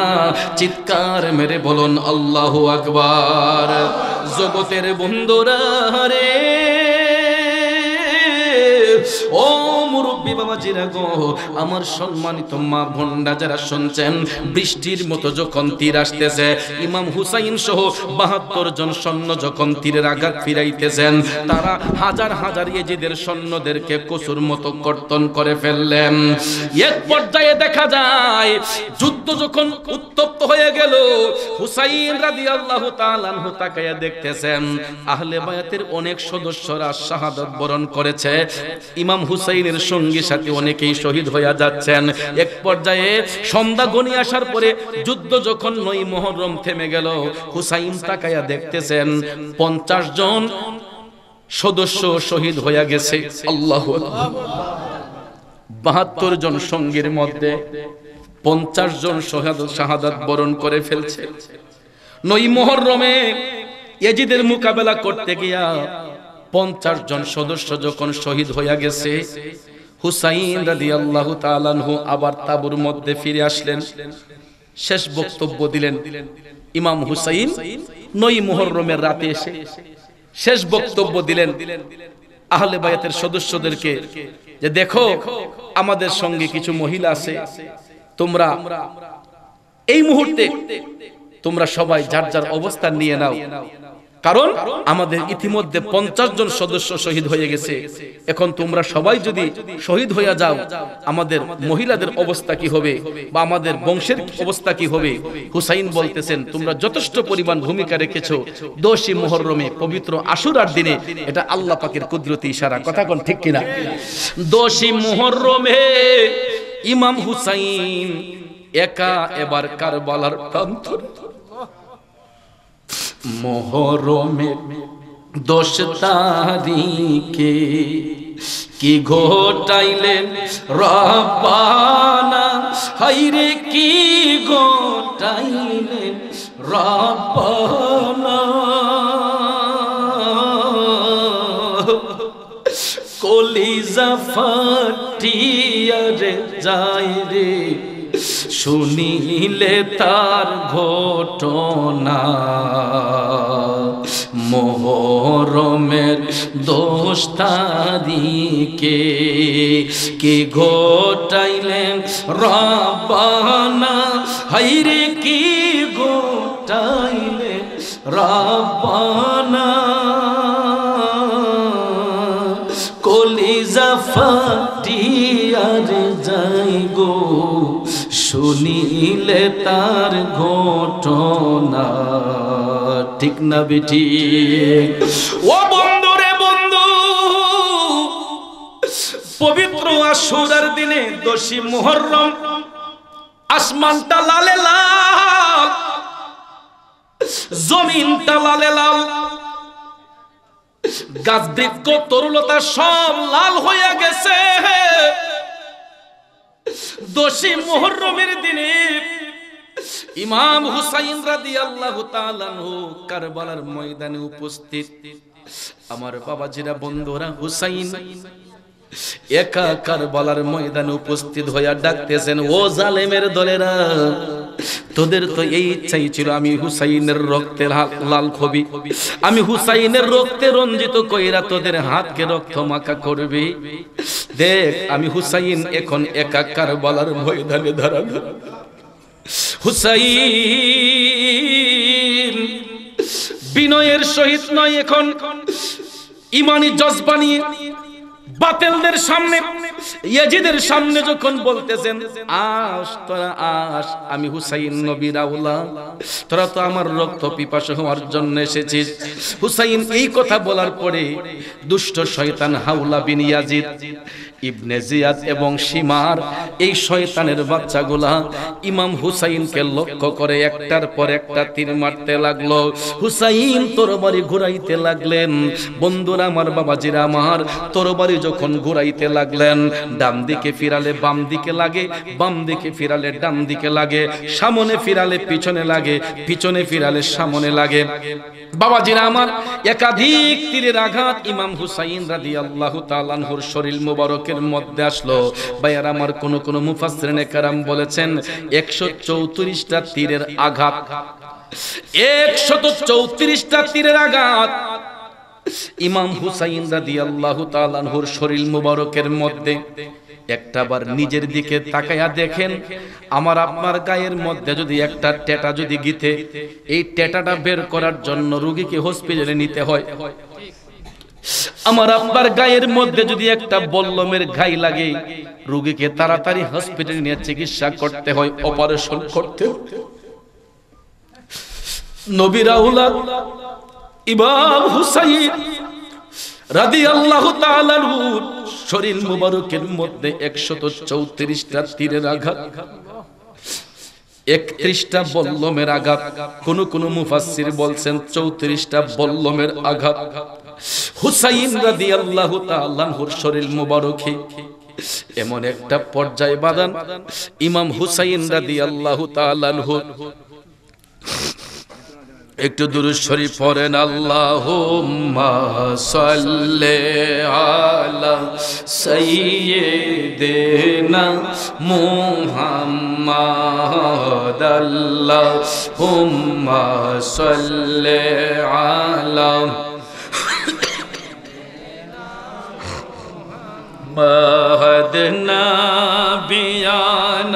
Speaker 1: চিৎকার মেরে বলুন আল্লাহ আকবার জগতের বন্ধুরা রে ও মুরব্বী বাবাজিরা গো আমার সম্মানিত মা ভন্ডা যারা শুনছেন বৃষ্টির মতো যখন তীর আসতেছে ইমাম হুসাইন সহ বাহাত্তর জন সৈন্য যখন তীরের আঘাত ফিরাইতেছেন তারা হাজার হাজার ইয়েজিদের সৈন্যদেরকে কসুর মতো কর্তন করে ফেললেন এক পর্যায়ে দেখা যায় যুদ্ধ যখন উত্তপ্ত হয়ে গেল হুসাইন রাদিয়াল্লাহু তাআলা আনহু তাকায়া দেখতেছেন আহলে বায়াতের অনেক সদস্যরা শাহাদত বরণ করেছে ইমাম হুসাইনের সঙ্গে সঙ্গী সাথে অনেকেই শহীদ হইয়া যাচ্ছেন এক পর্যায়ে সন্ধ্যা গনি আসার পরে যুদ্ধ যখন নই মহরম থেমে গেল হুসাইন তাকাইয়া দেখতেছেন পঞ্চাশ জন সদস্য শহীদ হইয়া গেছে আল্লাহ বাহাত্তর জন সঙ্গীর মধ্যে পঞ্চাশ জন শাহাদাত বরণ করে ফেলছে নই মহরমে এজিদের মোকাবেলা করতে গিয়া পঞ্চাশ জন সদস্য যখন শহীদ হইয়া গেছে হুসাইন রাদি আল্লাহ তালানহু আবার তাবুর মধ্যে ফিরে আসলেন শেষ বক্তব্য দিলেন ইমাম হুসাইন নই মোহরমের রাতে এসে শেষ বক্তব্য দিলেন আহলে বায়াতের সদস্যদেরকে যে দেখো আমাদের সঙ্গে কিছু মহিলা আছে তোমরা এই মুহূর্তে তোমরা সবাই যার যার অবস্থান নিয়ে নাও কারণ আমাদের ইতিমধ্যে পঞ্চাশ জন সদস্য শহীদ হয়ে গেছে এখন তোমরা সবাই যদি শহীদ হইয়া যাও আমাদের মহিলাদের অবস্থা কি হবে বা আমাদের বংশের অবস্থা কি হবে হুসাইন বলতেছেন তোমরা যথেষ্ট পরিমাণ ভূমিকা রেখেছো দোষী মোহরমে পবিত্র আশুরার দিনে এটা আল্লাহ পাকের কুদরতি ইশারা কথা কোন ঠিক কিনা দোষী মোহরমে ইমাম হুসাইন একা এবার কারবালার প্রান্ত মোহরমে দশ তারিখে কি ঘটাইলেন রব্বানা হাইরে কি ঘটাইলেন রব্বানা কলিজা ফাটিয়ারে রে যায় রে শুনিলে তার ঘটনা মোহরমের দোষ কে ঘটাইলেন রাবানা হাইরে কি ঘটাইলে রাবানা কলিজা আর যাই গো শুনিলে তার ঘটনা ঠিক না বেটি ও বন্ধু রে বন্ধু পবিত্র আসুরার দিনে দোষী মোহরম আসমানটা লালে লাল জমিনটা লালে লাল গাছ বৃক্ষ তরুলতা সব লাল হইয়া গেছে দোষী মোহরমের দিনে ইমাম হুসাইন রাদি আল্লাহ কারবালার ময়দানে উপস্থিত আমার বাবাজিরা বন্ধুরা হুসাইন একাকার বলার ময়দানে উপস্থিত হইয়া ডাকতেছেন ও জালেমের দলেরা তোদের তো এই ইচ্ছাই ছিল আমি হুসাইনের রক্তের লাল খবি আমি হুসাইনের রক্তে রঞ্জিত কইরা তোদের হাতকে রক্ত মাখা করবি দেখ আমি হুসাইন এখন একাকার বলার ময়দানে ধরা হুসাইন বিনয়ের সহিত নয় এখন ইমানি জজবানি বাতেলদের সামনে ইয়াজিদের সামনে যখন বলতেছেন আস তোরা আস আমি হুসাইন নবী রাউলা তোরা তো আমার রক্ত পিপাস হওয়ার জন্য এসেছিস হুসাইন এই কথা বলার পরে দুষ্ট শয়তান হাউলা বিন ইয়াজিদ ইবনে জিয়াদ এবং সীমার এই শয়তানের বাচ্চাগুলা ইমাম হুসাইনকে লক্ষ্য করে একটার পর একটা তীর মারতে লাগলো হুসাইন তরবারি ঘুরাইতে লাগলেন বন্ধুরা আমার বাবাজিরা আমার তরবারি যখন ঘুরাইতে লাগলেন ডান দিকে ফিরালে বাম দিকে লাগে বাম দিকে ফিরালে ডান দিকে লাগে সামনে ফিরালে পিছনে লাগে পিছনে ফিরালে সামনে লাগে বাবাজিরা আমার একাধিক তীরের আঘাত ইমাম হুসাইন রাদিয়াল্লাহু তাআলার শরীর মোবারকের শরীফের মধ্যে আসলো ভাইয়ার আমার কোন কোন মুফাসরিনে কারাম বলেছেন একশো চৌত্রিশটা তীরের আঘাত একশত চৌত্রিশটা তীরের আঘাত ইমাম হুসাইন রাদি আল্লাহ তালানহুর শরীর মুবারকের মধ্যে একটাবার নিজের দিকে তাকায়া দেখেন আমার আপনার গায়ের মধ্যে যদি একটা টেটা যদি গিতে এই টেটাটা বের করার জন্য রুগীকে হসপিটালে নিতে হয় আমার আপনার গায়ের মধ্যে যদি একটা বল্লমের ঘাই লাগে রোগীকে তাড়াতাড়ি হসপিটালে নিয়ে চিকিৎসা করতে হয় অপারেশন করতে নবী হুসাইন রাদি আল্লাহ শরীর মুবারকের মধ্যে একশত চৌত্রিশটা তীরের আঘাত একত্রিশটা বল্লমের আঘাত কোন কোন মুফাসির বলছেন চৌত্রিশটা বল্লমের আঘাত হুসাইন রাদি আল্লাহ তাল্লাহুর শরীর মুবারকে এমন একটা পর্যায়ে বাদান ইমাম হুসাইন রাদি আল্লাহ তাল্লাহ একটু দুরুদ শরীফ পড়েন আল্লাহুম্মা সাল্লি আলা সাইয়্যিদিনা মুহাম্মাদ আল্লাহুম্মা সাল্লি আলা महद ना बियान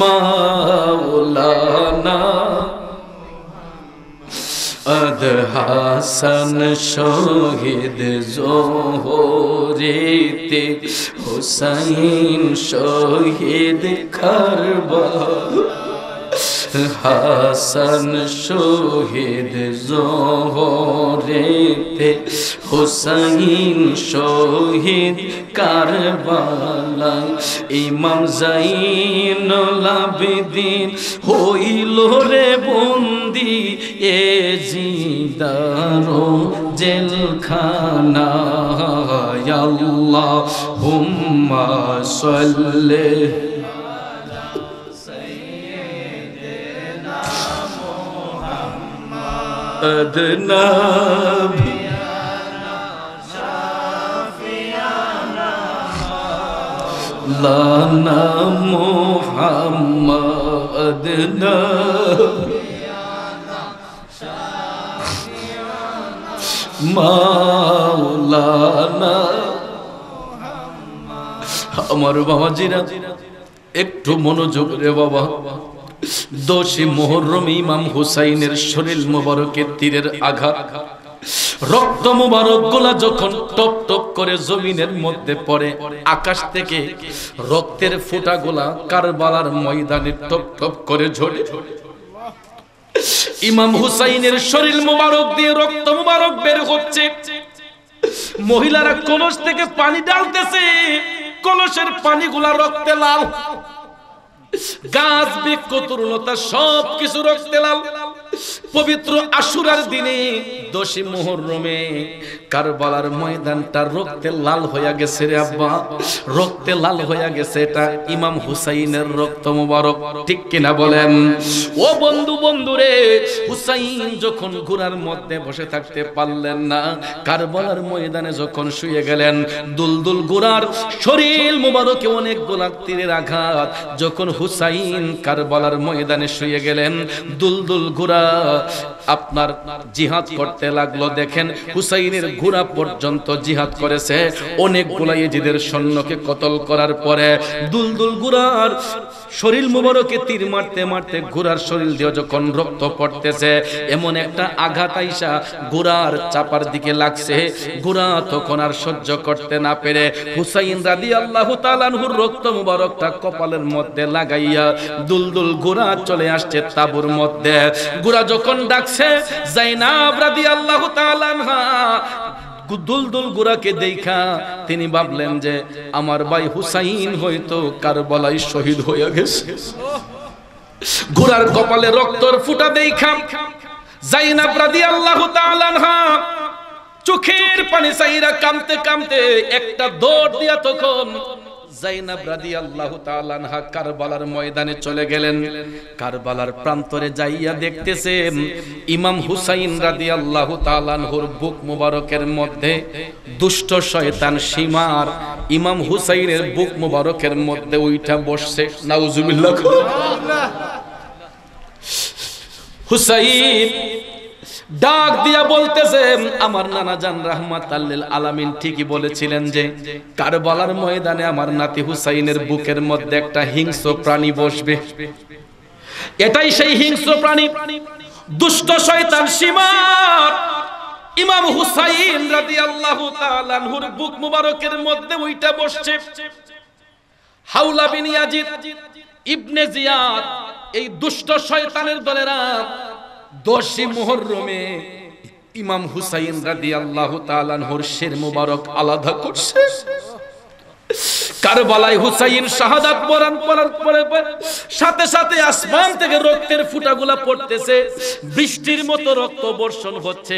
Speaker 1: मौलाना अद हासन शहीद जोहरीते हुसैन शहीद खरबा হাসান শহীদ জোহরেতে হুসাইন শোহেদ কারবালায় ইমাম জাইন লাবেদিন হইল রে বন্দি এ জিদারো জেলখানা আল্লাহ হুম্মা সাল্লাহ أدنابينا شافينا لنا محمد نبينا شافينا مولانا আমার বাবা জিরা একটু মনোযোগ রে বাবা দোষে মোহরম ইমাম হুসাইনের শরীর মোবারকের তীরের আঘাত রক্ত মোবারক গোলা যখন টপ টপ করে জমিনের মধ্যে পড়ে আকাশ থেকে রক্তের ফোঁটা গোলা কারবালার ময়দানে টপ টপ করে ঝরে ইমাম হুসাইনের শরীর মোবারক দিয়ে রক্ত মোবারক বের হচ্ছে মহিলারা কলস থেকে পানি ডালতেছে কলসের পানিগুলা রক্তে লাল গাছ বৃক্ষ তরুণতা সব কিছু রক্তে লাল পবিত্র আশুরার দিনে দোষী মোহরমে কারবালার ময়দানটা রক্তে লাল হয়ে গেছে রে আব্বা রক্তে লাল হয়ে গেছে এটা ইমাম হুসাইনের রক্ত মোবারক ঠিক কিনা বলেন ও বন্ধু বন্ধুরে হুসাইন যখন ঘোড়ার মধ্যে বসে থাকতে পারলেন না কারবালার ময়দানে যখন শুয়ে গেলেন দুলদুল ঘোড়ার শরীর মোবারকে অনেক গোলাক তীরের আঘাত যখন হুসাইন কারবালার ময়দানে শুয়ে গেলেন দুলদুল ঘোড়ার আপনার জিহাদ করতে লাগলো দেখেন হুসাইনের ঘোড়া পর্যন্ত জিহাদ করেছে অনেকগুলা ইজিদের সৈন্যকে কতল করার পরে দুলদুল ঘোড়ার শরীর মুবারকে তীর মারতে মারতে ঘোড়ার শরীর দিয়ে যখন রক্ত পড়তেছে এমন একটা আঘাত আইসা ঘোড়ার চাপার দিকে লাগছে ঘোড়া তখন আর সহ্য করতে না পেরে হুসাইন রাদি আল্লাহ তালানহুর রক্ত মুবারকটা কপালের মধ্যে লাগাইয়া দুলদুল ঘোড়া চলে আসছে তাবুর মধ্যে বুড়া যখন ডাকছে আল্লাহ দুলদুল দেখা তিনি ভাবলেন যে আমার ভাই হুসাইন হয়তো বলাই শহীদ হয়ে গেছে ঘোড়ার কপালে রক্তর ফুটা দেখা জাইনাব আল্লাহু আল্লাহ তালানহা চোখের পানি চাইরা কামতে কামতে একটা দৌড় দিয়া তখন ময়দানে চলে গেলেন কারবালার প্রান্তরে যাইয়া দেখতেছে ইমাম হুসাইন রাদিয়াল্লাহু তাআলা আনহুর বুক মুবারকের মধ্যে দুষ্ট শয়তান সীমার ইমাম হুসাইনের বুক মুবারকের মধ্যে উইঠা বসছে নাউজুবিল্লাহ হুসাইন ডাক দিয়া বলতেছে আমার নানা জান রহমত আল্লিল আলামিন ঠিকই বলেছিলেন যে কারবালার ময়দানে আমার নাতি হুসাইনের বুকের মধ্যে একটা হিংস্র প্রাণী বসবে এটাই সেই হিংস্র প্রাণী দুষ্ট শয়তান সীমার ইমাম হুসাইন রাদিয়াল্লাহু তাআলা আনহুর বুক মুবারকের মধ্যে ওইটা বসছে হাওলা বিন ইয়াজিদ ইবনে জিয়াদ এই দুষ্ট শয়তানের দলেরা দশই মোহরমে ইমাম হুসাইন রাদিয়াল্লাহু তাআলা নহর শের মুবারক আলাদা করছে কারবালায় হুসাইন শাহাদাত বরণ করার পরে সাথে সাথে আসমান থেকে রক্তের ফুটাগুলা পড়তেছে বৃষ্টির মতো রক্ত বর্ষণ হচ্ছে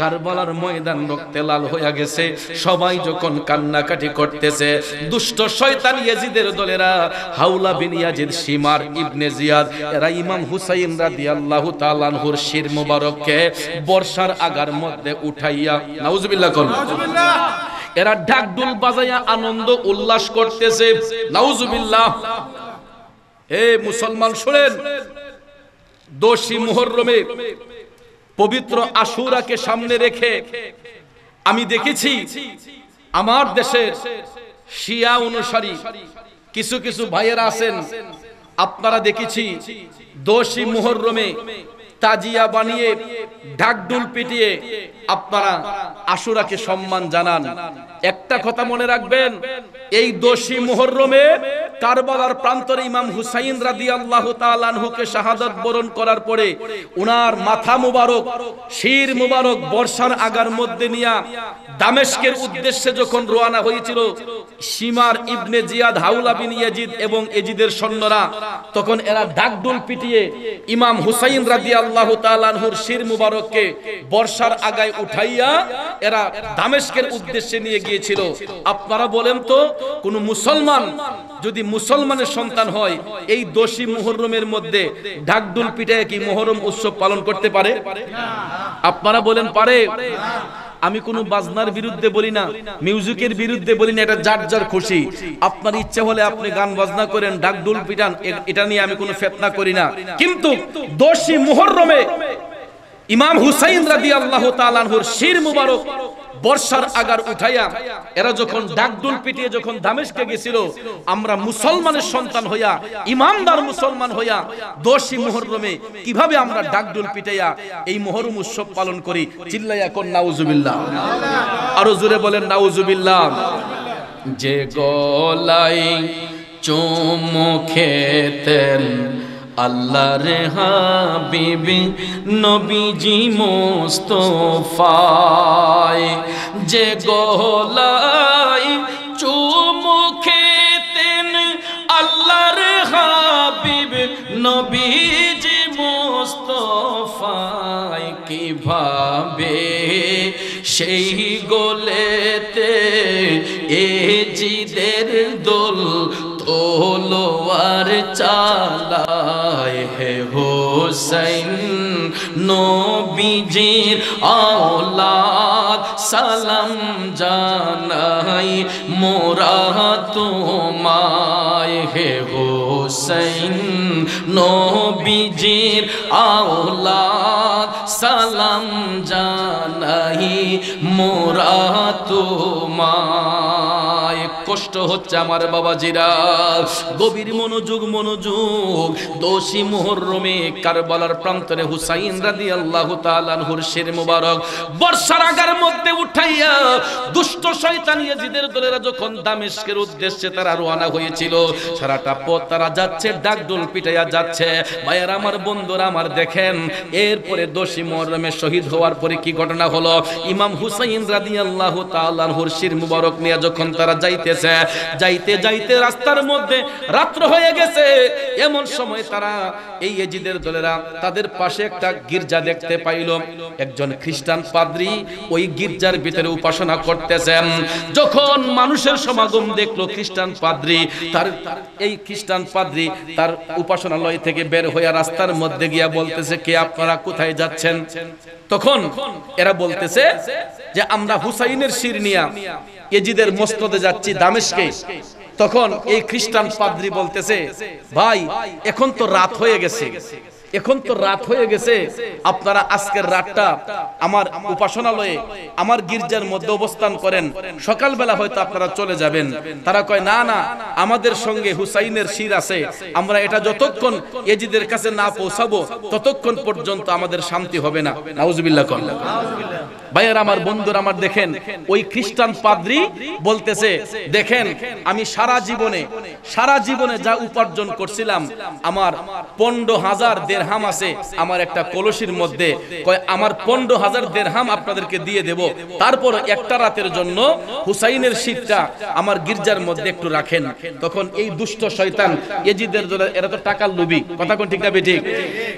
Speaker 1: কারবালার ময়দান রক্তে লাল হয়ে গেছে সবাই যখন কান্নাকাটি করতেছে দুষ্ট শয়তান ইয়াজিদের দলেরা হাউলা বিন ইয়াজিদ সীমার ইবনে জিয়াদ এরা ইমাম হুসাইন রাদিয়াল্লাহু তাআলা আনহুর শির মোবারককে বর্ষার আগার মধ্যে উঠাইয়া নাউজুবিল্লাহ করুন নাউজুবিল্লাহ এরা ডুল বাজাইয়া আনন্দ উল্লাস করতেছে নাউজুবিল্লাহ হে মুসলমান শুনেন দোষী মুহরমে পবিত্র আশুরাকে সামনে রেখে আমি দেখেছি আমার দেশের শিয়া অনুসারী কিছু কিছু ভাইয়েরা আছেন আপনারা দেখেছি দোষী মুহরমে তাজিয়া বানিয়ে ঢাকডুল পিটিয়ে আপনারা আশুরাকে সম্মান জানান একটা কথা মনে রাখবেন এই দোষী মোহরমে কারবালার প্রান্তর ইমাম হুসাইন রাদি আল্লাহ তালানহুকে শাহাদত বরণ করার পরে উনার মাথা মুবারক শির মুবারক বর্ষার আগার মধ্যে নিয়া দামেশকের উদ্দেশ্যে যখন রোয়ানা হয়েছিল সীমার ইবনে জিয়াদ হাউলা বিন ইয়াজিদ এবং এজিদের সৈন্যরা তখন এরা ডাকডুল পিটিয়ে ইমাম হুসাইন রাদিয়াল্লাহু তাআলাহুর শির মুবারককে বর্ষার আগায় উঠাইয়া এরা দামেস্কের উদ্দেশ্যে নিয়ে গিয়েছিল আপনারা বলেন তো কোন মুসলমান যদি মুসলমানের সন্তান হয় এই দোষী মুহররমের মধ্যে ডাকডুল পিটায় কি মুহররম উৎসব পালন করতে পারে না আপনারা বলেন পারে
Speaker 2: না
Speaker 1: আমি কোনো বাজনার বিরুদ্ধে বলি না মিউজিকের বিরুদ্ধে বলি না এটা যার যার খুশি আপনার ইচ্ছে হলে আপনি গান বাজনা করেন ডাকডুল পিটান এটা নিয়ে আমি কোনো ফেতনা করি না কিন্তু দোষী মুহরমে ইমাম হুসাইন রাদিয়াল্লাহু আল্লাহ তালানহুর শির মুবারক বর্ষার আগার উঠাইয়া এরা যখন ডাকডুল পিটিয়ে যখন দামেশকে গেছিল আমরা মুসলমানের সন্তান হইয়া ইমানদার মুসলমান হইয়া দোষী মোহরমে কিভাবে আমরা ডাকডুল পিটাইয়া এই মোহরম উৎসব পালন করি চিল্লাইয়া কোন নাউজুবিল্লাহ আরো জোরে বলেন নাউজুবিল্লাহ যে গলাই চুমু খেতেন আল্লাহ রে হাবিবি নবীজি মোস্তফায় যে গোলাই চুমুখেতেন আল্লাহ রে হাবিব নবীজি মোস্তফায় কিভাবে সেই গোলেতে এ জিদের দোল তলোয়ার চালায় হে হোসেন নবীজির আওলাদ সালাম জানাই মোরা তোমায় হে হোসেন নবীজির আওলাদ সালাম জানাই মোরা তোমায় কষ্ট হচ্ছে আমার বাবাজিরা গভীর মনোযোগ মনোযোগ দোষী মোহরমে কারবালার প্রান্তরে হুসাইন রাদি আল্লাহ তালানহুর শের মুবারক আগার মধ্যে উঠাইয়া দুষ্ট শয়তান জিদের দলেরা যখন দামেশকের উদ্দেশ্যে তারা রোয়ানা হয়েছিল সারাটা পথ তারা যাচ্ছে ডাকডোল পিটাইয়া যাচ্ছে ভাইয়ার আমার বন্ধুরা আমার দেখেন এরপরে দোষী মোহরমে শহীদ হওয়ার পরে কি ঘটনা হলো ইমাম হুসাইন রাদি আল্লাহ তালানহুর শির মুবারক নিয়ে যখন তারা যাইতেছে গেছে যাইতে যাইতে রাস্তার মধ্যে রাত্র হয়ে গেছে এমন সময় তারা এই এজিদের দলেরা তাদের পাশে একটা গির্জা দেখতে পাইল একজন খ্রিস্টান পাদ্রি ওই গির্জার ভিতরে উপাসনা করতেছেন যখন মানুষের সমাগম দেখলো খ্রিস্টান পাদ্রি তার এই খ্রিস্টান পাদ্রি তার উপাসনালয় থেকে বের হয়ে রাস্তার মধ্যে গিয়া বলতেছে কে আপনারা কোথায় যাচ্ছেন তখন এরা বলতেছে যে আমরা হুসাইনের শির নিয়া এজিদের মসনদে যাচ্ছি দামেশকে তখন এই খ্রিস্টান পাদ্রি বলতেছে ভাই এখন তো রাত হয়ে গেছে এখন তো রাত হয়ে গেছে আপনারা আজকের রাতটা আমার উপাসনালয়ে আমার গির্জার মধ্যে অবস্থান করেন সকালবেলা হয়তো আপনারা চলে যাবেন তারা কয় না না আমাদের সঙ্গে হুসাইনের শির আছে আমরা এটা যতক্ষণ এজিদের কাছে না পৌঁছাবো ততক্ষণ পর্যন্ত আমাদের শান্তি হবে না নাউজবিল্লা কল্লা ভাইয়ের আমার বন্ধুরা আমার দেখেন ওই খ্রিস্টান পাদ্রি বলতেছে দেখেন আমি সারা জীবনে সারা জীবনে যা উপার্জন করছিলাম আমার পনেরো হাজার দেড়হাম আছে আমার একটা কলসির মধ্যে কয় আমার পনেরো হাজার দেড়হাম আপনাদেরকে দিয়ে দেব তারপর একটা রাতের জন্য হুসাইনের শীতটা আমার গির্জার মধ্যে একটু রাখেন তখন এই দুষ্ট শয়তান এজিদের এরা তো টাকার লুবি কথা কোন ঠিক না বেঠিক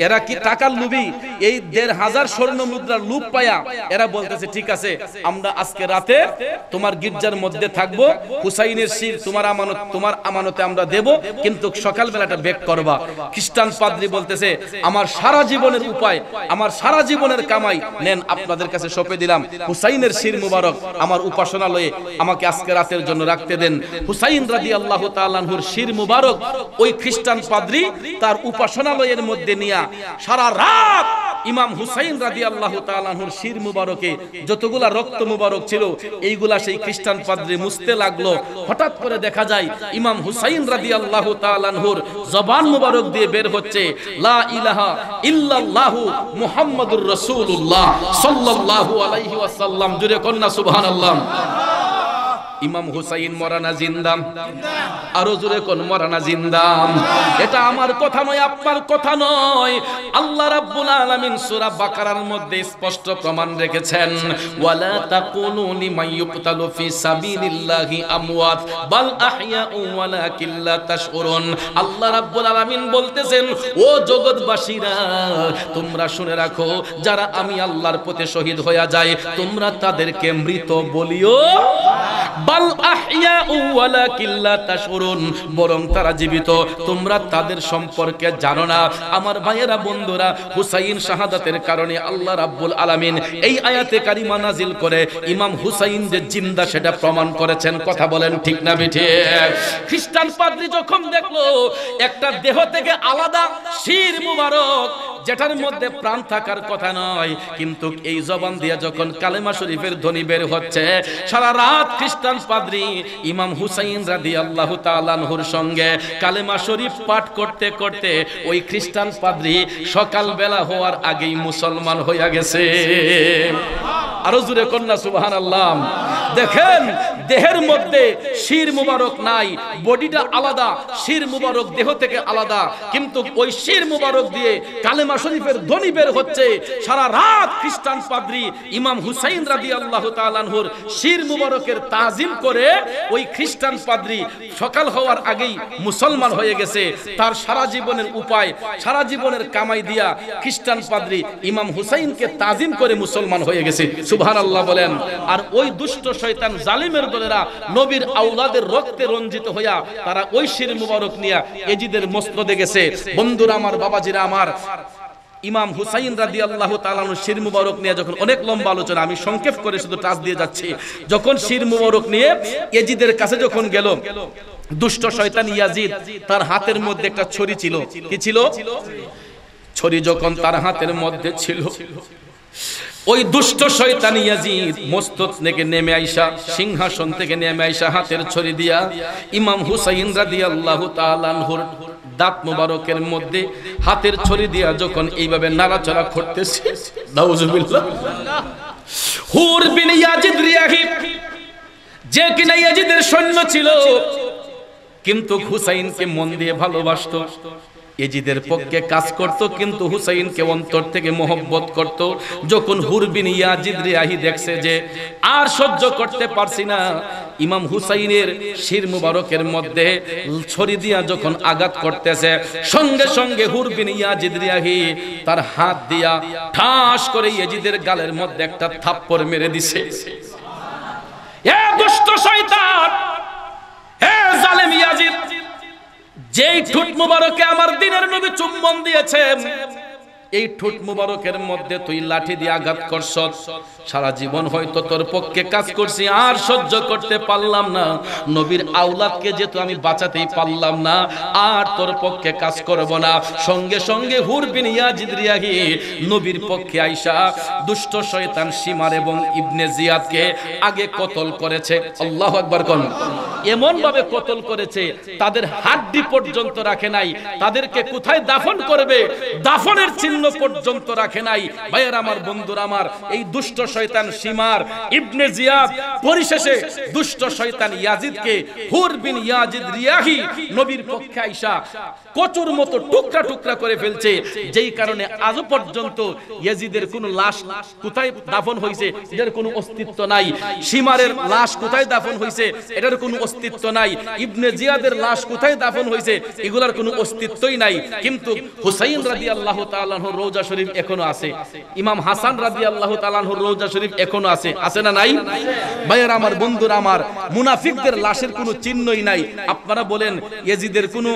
Speaker 1: এরা কি টাকার লুবি এই দেড় হাজার স্বর্ণ মুদ্রার লুপ পায়া এরা বল বলতেছে ঠিক আছে আমরা আজকে রাতে তোমার গির্জার মধ্যে থাকবো হুসাইনের শির তোমার আমানত তোমার আমানতে আমরা দেব কিন্তু সকাল বেলাটা বেক করবা খ্রিস্টান পাদ্রী বলতেছে আমার সারা জীবনের উপায় আমার সারা জীবনের কামাই নেন আপনাদের কাছে সপে দিলাম হুসাইনের শির মুবারক আমার উপাসনালয়ে আমাকে আজকে রাতের জন্য রাখতে দেন হুসাইন রাদি আল্লাহ তালানহুর শির মুবারক ওই খ্রিস্টান পাদ্রী তার উপাসনালয়ের মধ্যে নিয়া সারা রাত ইমাম হুসাইন রাদি আল্লাহ তালানহুর শির মুবারকে যতগুলা রক্ত মুবারক ছিল এইগুলা সেই খ্রিস্টান পাদ্রে মুছতে লাগলো হঠাৎ করে দেখা যায় ইমাম হুসাইন রাদি আল্লাহ তালানহুর জবান মুবারক দিয়ে বের হচ্ছে লা ইলাহা ইল্লাল্লাহু মুহাম্মাদুর রাসূলুল্লাহ সাল্লাল্লাহু আলাইহি ওয়াসাল্লাম জুড়ে কন্যা সুবহানাল্লাহ
Speaker 2: সুবহানাল্লাহ
Speaker 1: ইমাম হুসাইন মরানা জিন্দাম আরো জোরে কোন মরানা জিন্দাম এটা আমার কথা নয় আপনার কথা নয় আল্লাহ রাব্বুল আলামিন সূরা বাকারার মধ্যে স্পষ্ট প্রমাণ রেখেছেন ওয়ালা তাকুনু লিমান ইউকতালু ফি সাবিলিল্লাহি আমওয়াত বাল আহইয়াউ ওয়ালাকিন লা তাশউরুন আল্লাহ রাব্বুল আলামিন বলতেছেন ও জগৎবাসীরা তোমরা শুনে রাখো যারা আমি আল্লাহর পথে শহীদ হয়ে যায় তোমরা তাদেরকে মৃত বলিও বাল আহিয়া ওয়ালা কিল্লা তাশুরুন বরং তারা জীবিত তোমরা তাদের সম্পর্কে জানো না আমার ভাইয়েরা বন্ধুরা হুসাইন শাহাদাতের কারণে আল্লাহ রাব্বুল আলামিন এই আয়াতে কারিমা নাজিল করে ইমাম হুসাইন যে জিন্দা সেটা প্রমাণ করেছেন কথা বলেন ঠিক না বিঠে খ্রিস্টান পাদ্রী যখন দেখলো একটা দেহ থেকে আলাদা শির মুবারক যেটার মধ্যে প্রাণ থাকার কথা নয় কিন্তু এই জবান দিয়ে যখন কালেমা শরীফের ধ্বনি বের হচ্ছে সারা রাত খ্রিস্টান পাদ্রি ইমাম হুসাইন রাদি আল্লাহ তালানহুর সঙ্গে কালেমা শরীফ পাঠ করতে করতে ওই খ্রিস্টান পাদ্রি সকালবেলা হওয়ার আগেই মুসলমান হইয়া গেছে আরো জুড়ে কন্যা সুবাহান আল্লাহ দেখেন দেহের মধ্যে শির মুবারক নাই বডিটা আলাদা শির মুবারক দেহ থেকে আলাদা কিন্তু ওই শির মুবারক দিয়ে কালেমা মদিনা শরীফের ধনী বের হচ্ছে সারা রাত খ্রিস্টান পাদ্রি ইমাম হুসাইন রাজি আল্লাহ তালানহুর শির মুবারকের তাজিম করে ওই খ্রিস্টান পাদ্রি সকাল হওয়ার আগেই মুসলমান হয়ে গেছে তার সারা জীবনের উপায় সারা জীবনের কামাই দিয়া খ্রিস্টান পাদ্রি ইমাম হুসাইনকে তাজিম করে মুসলমান হয়ে গেছে সুভান আল্লাহ বলেন আর ওই দুষ্ট শয়তান জালিমের দলেরা নবীর আউলাদের রক্তে রঞ্জিত হইয়া তারা ওই শির মুবারক নিয়া এজিদের মস্তদে গেছে বন্ধুরা আমার বাবাজিরা আমার ইমাম হুসাইন রাদি আল্লাহ তালানোর শির মুবারক নিয়ে যখন অনেক লম্বা আলোচনা আমি সংক্ষেপ করে শুধু টাচ দিয়ে যাচ্ছি যখন শির মুবারক নিয়ে এজিদের কাছে যখন গেল দুষ্ট শয়তান ইয়াজিদ তার হাতের মধ্যে একটা ছড়ি ছিল কি ছিল ছড়ি যখন তার হাতের মধ্যে ছিল ওই দুষ্ট শয়তান ইয়াজিদ মস্তক থেকে নেমে আইসা সিংহাসন থেকে নেমে আইসা হাতের ছড়ি দিয়া ইমাম হুসাইন রাদিয়াল্লাহু তাআলা আনহুর দাঁত মোবারকের মধ্যে হাতের ছড়ি দিয়া যখন এইভাবে নাড়াচড়া করতেছে হুর বিন ইয়াজিদ রিয়াহি যে কিনা ইয়াজিদের সৈন্য ছিল কিন্তু হুসাইনকে মন দিয়ে ভালোবাসত এজিদের পক্ষে কাজ করত কিন্তু হুসাইনকে অন্তর থেকে মোহব্বত করত যখন হুরবিন ইয়াজিদ রিয়াহি দেখছে যে আর সহ্য করতে পারছি না ইমাম হুসাইনের শির মুবারকের মধ্যে ছড়ি দিয়া যখন আঘাত করতেছে সঙ্গে সঙ্গে হুরবিন ইয়াজিদ রিয়াহি তার হাত দিয়া ঠাস করে ইয়াজিদের গালের মধ্যে একটা থাপ্পড় মেরে দিছে এ দুষ্ট শয়তান এ জালেম ইয়াজিদ যেই ঠোঁট মুবারকে আমার দিনের নবী চুম্বন দিয়েছে এই ঠোঁট মুবারকের মধ্যে তুই লাঠি দিয়ে আঘাত করছ সারা জীবন হয়তো তোর পক্ষে কাজ করছি আর সহ্য করতে পারলাম না নবীর আওলাদকে যেহেতু আমি বাঁচাতেই পারলাম না আর তোর পক্ষে কাজ করব না সঙ্গে সঙ্গে হুরবিন ইয়াজিদ রিয়াহি নবীর পক্ষে আইসা দুষ্ট শয়তান সীমার এবং ইবনে জিয়াদকে আগে কতল করেছে আল্লাহ আকবার কোন এমন ভাবে কতল করেছে তাদের হাড্ডি পর্যন্ত রাখে নাই তাদেরকে কোথায় দাফন করবে দাফনের চিহ্ন পর্যন্ত রাখে নাই ভাইয়ের আমার বন্ধুরা আমার এই দুষ্ট শয়তান সীমার ইবনে জিয়াদ পরিশেষে দুষ্ট শয়তান ইয়াজিদকে হুর বিন ইয়াজিদ রিয়াহি নবীর পক্ষে আয়শা কচুর মতো টুকরা টুকরা করে ফেলছে যেই কারণে আজ পর্যন্ত ইয়াজিদের কোনো লাশ কোথায় দাফন হইছে এর কোনো অস্তিত্ব নাই সীমারের লাশ কোথায় দাফন হইছে এটার কোনো অস্তিত্ব নাই ইবনে জিয়াদের লাশ কোথায় দাফন হইছে এগুলার কোনো অস্তিত্বই নাই কিন্তু হুসাইন রাদিয়াল্লাহু তাআলাহু রওজা শরীফ এখনো আছে ইমাম হাসান রাদিয়াল্লাহু তাআলাহু রওজা রোজা শরীফ এখনো আছে আছে না নাই ভাইয়ার আমার বন্ধুরা আমার মুনাফিকদের লাশের কোনো চিহ্নই নাই আপনারা বলেন এজিদের কোনো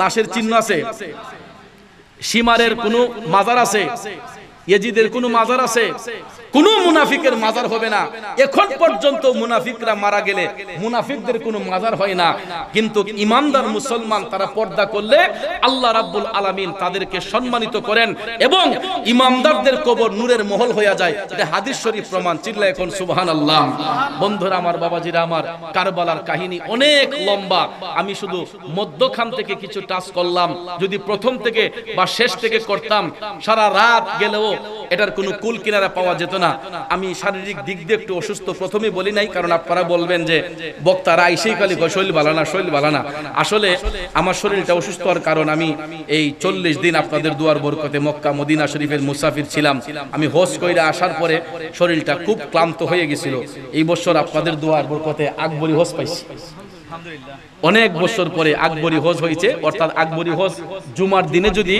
Speaker 1: লাশের চিহ্ন আছে সীমারের কোনো মাজার আছে এজিদের কোনো মাজার আছে কোনো মুনাফিকের মাজার হবে না এখন পর্যন্ত মুনাফিকরা মারা গেলে মুনাফিকদের কোনো মাজার হয় না কিন্তু ইমানদার মুসলমান তারা পর্দা করলে আল্লাহ রাব্বুল আলামিন তাদেরকে সম্মানিত করেন এবং ইমামদারদের কবর নূরের মহল হইয়া যায় এটা হাদিস শরীফ প্রমাণ চিল্লা এখন সুবহানাল্লাহ বন্ধুরা আমার বাবাজিরা আমার কারবালার কাহিনী অনেক লম্বা আমি শুধু মধ্যখান থেকে কিছু টাচ করলাম যদি প্রথম থেকে বা শেষ থেকে করতাম সারা রাত গেলেও এটার কোনো কুল কিনারা পাওয়া যেত না না আমি শারীরিক দিক দিয়ে একটু অসুস্থ প্রথমে বলি নাই কারণ আপনারা বলবেন যে বক্তারা আইসেই কালি শৈল বালানা শৈল বালানা আসলে আমার শরীরটা অসুস্থ হওয়ার কারণ আমি এই চল্লিশ দিন আপনাদের দুয়ার বরকতে মক্কা মদিনা শরীফের মুসাফির ছিলাম আমি হোস কইরা আসার পরে শরীরটা খুব ক্লান্ত হয়ে গেছিল এই বছর আপনাদের দুয়ার বরকতে আকবরী হোস পাইছি আলহামদুলিল্লাহ অনেক বছর পরে আকবরী হজ হয়েছে অর্থাৎ আকবরী হজ জুমার দিনে যদি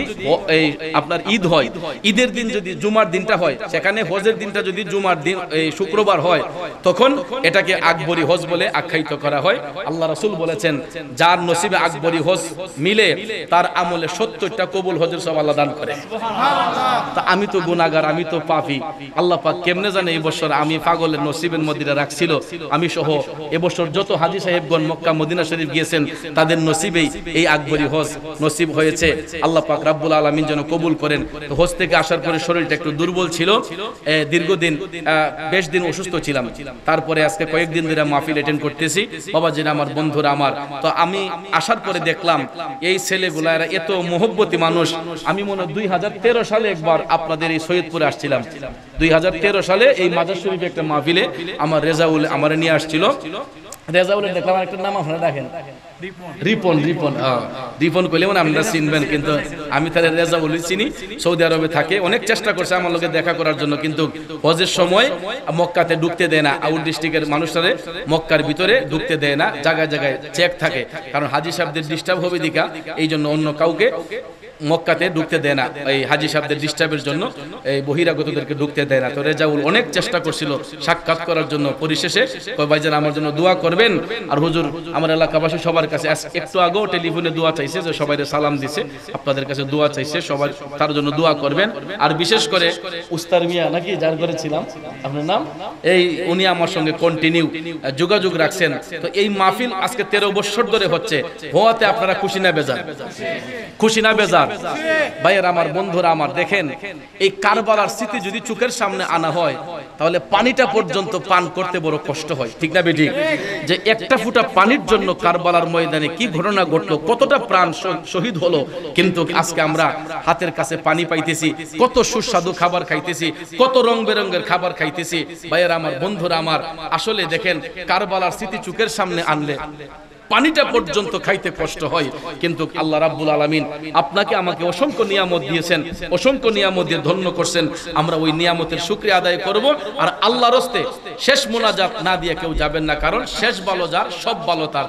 Speaker 1: এই আপনার ঈদ হয় ঈদের দিন যদি জুমার দিনটা হয় সেখানে হজের দিনটা যদি জুমার দিন এই শুক্রবার হয় তখন এটাকে আকবরী হজ বলে আখ্যায়িত করা হয় আল্লাহ রাসূল বলেছেন যার নসিবে আকবরী হজ মিলে তার আমলে সত্তরটা কবুল হজের সব আল্লাহ দান করে তা আমি তো গুনাহগার আমি তো পাপী আল্লাহ পাক কেমনে জানে এই বছর আমি পাগলের নসিবের মধ্যে রাখছিল আমি সহ এবছর যত হাজি সাহেবগণ মক্কা মদিনা শরীফ গিয়েছেন তাদের নসিবেই এই আকবরী হোস নসিব হয়েছে আল্লাহ পাক রাব্বুল আলমিন যেন কবুল করেন হোস থেকে আসার পরে শরীরটা একটু দুর্বল ছিল দীর্ঘদিন বেশ দিন অসুস্থ ছিলাম তারপরে আজকে কয়েকদিন ধরে মাহফিল অ্যাটেন্ড করতেছি বাবা যেন আমার বন্ধুরা আমার তো আমি আসার পরে দেখলাম এই ছেলেগুলা এত মোহব্বতী মানুষ আমি মনে দুই হাজার তেরো সালে একবার আপনাদের এই সৈয়দপুরে আসছিলাম দুই সালে এই মাদার শরীফে একটা মাহফিলে আমার রেজাউল আমার নিয়ে আসছিল আচ্ছা, রেজাউলের দেখলাম একটা নাম আপনারা রাখেন রিপন রিপন রিপন কইলে মানে আপনারা চিনবেন কিন্তু আমি তাহলে রেজাউল চিনি সৌদি আরবে থাকে অনেক চেষ্টা করছে আমার লোকে দেখা করার জন্য কিন্তু হজের সময় মক্কাতে ঢুকতে দেয় না আউট ডিস্ট্রিক্টের মানুষরা মক্কার ভিতরে ঢুকতে দেয় না জায়গায় জায়গায় চেক থাকে কারণ হাজি সাহেবদের ডিস্টার্ব হবে দিকা এই জন্য অন্য কাউকে মক্কাতে ঢুকতে দেয় না এই হাজি সাহেবদের ডিস্টার্বের জন্য এই বহিরাগতদেরকে ঢুকতে দেয় না তো রেজাউল অনেক চেষ্টা করছিল সাক্ষাৎ করার জন্য পরিশেষে ভাইজান আমার জন্য দোয়া করবেন আর হুজুর আমার এলাকাবাসী সবার কাছে একটু আগেও টেলিফোনে দোয়া চাইছে যে সবাই সালাম দিছে আপনাদের কাছে দোয়া চাইছে সবার তার জন্য দোয়া করবেন আর বিশেষ করে উস্তার মিয়া নাকি যার ঘরে ছিলাম আপনার নাম এই উনি আমার সঙ্গে কন্টিনিউ যোগাযোগ রাখছেন তো এই মাহফিল আজকে তেরো বছর ধরে হচ্ছে হওয়াতে আপনারা খুশি না বেজার খুশি না বেজার বেজার ভাইয়ের আমার বন্ধুরা আমার দেখেন এই কারবালার স্মৃতি যদি চোখের সামনে আনা হয় তাহলে পানিটা পর্যন্ত পান করতে বড় কষ্ট হয় ঠিক না বেটি যে একটা ফুটা পানির জন্য কারবালার ময়দানে কি ঘটনা ঘটলো কতটা প্রাণ শহীদ হলো কিন্তু আজকে আমরা হাতের কাছে পানি পাইতেছি কত সুস্বাদু খাবার খাইতেছি কত রং বেরঙ্গের খাবার খাইতেছি ভাইয়ের আমার বন্ধুরা আমার আসলে দেখেন কারবালার স্মৃতি চোখের সামনে আনলে পানিটা পর্যন্ত খাইতে কষ্ট হয় কিন্তু আল্লাহ রাব্বুল আলামিন আপনাকে আমাকে অসংখ্য নিয়ামত দিয়েছেন অসংখ্য নিয়ামত দিয়ে ধন্য করছেন আমরা ওই নিয়ামতের শুকরিয়া আদায় করব আর আল্লাহর হস্তে শেষ মোনাজাত না দিয়ে কেউ যাবেন না কারণ শেষ ভালো যার সব ভালো তার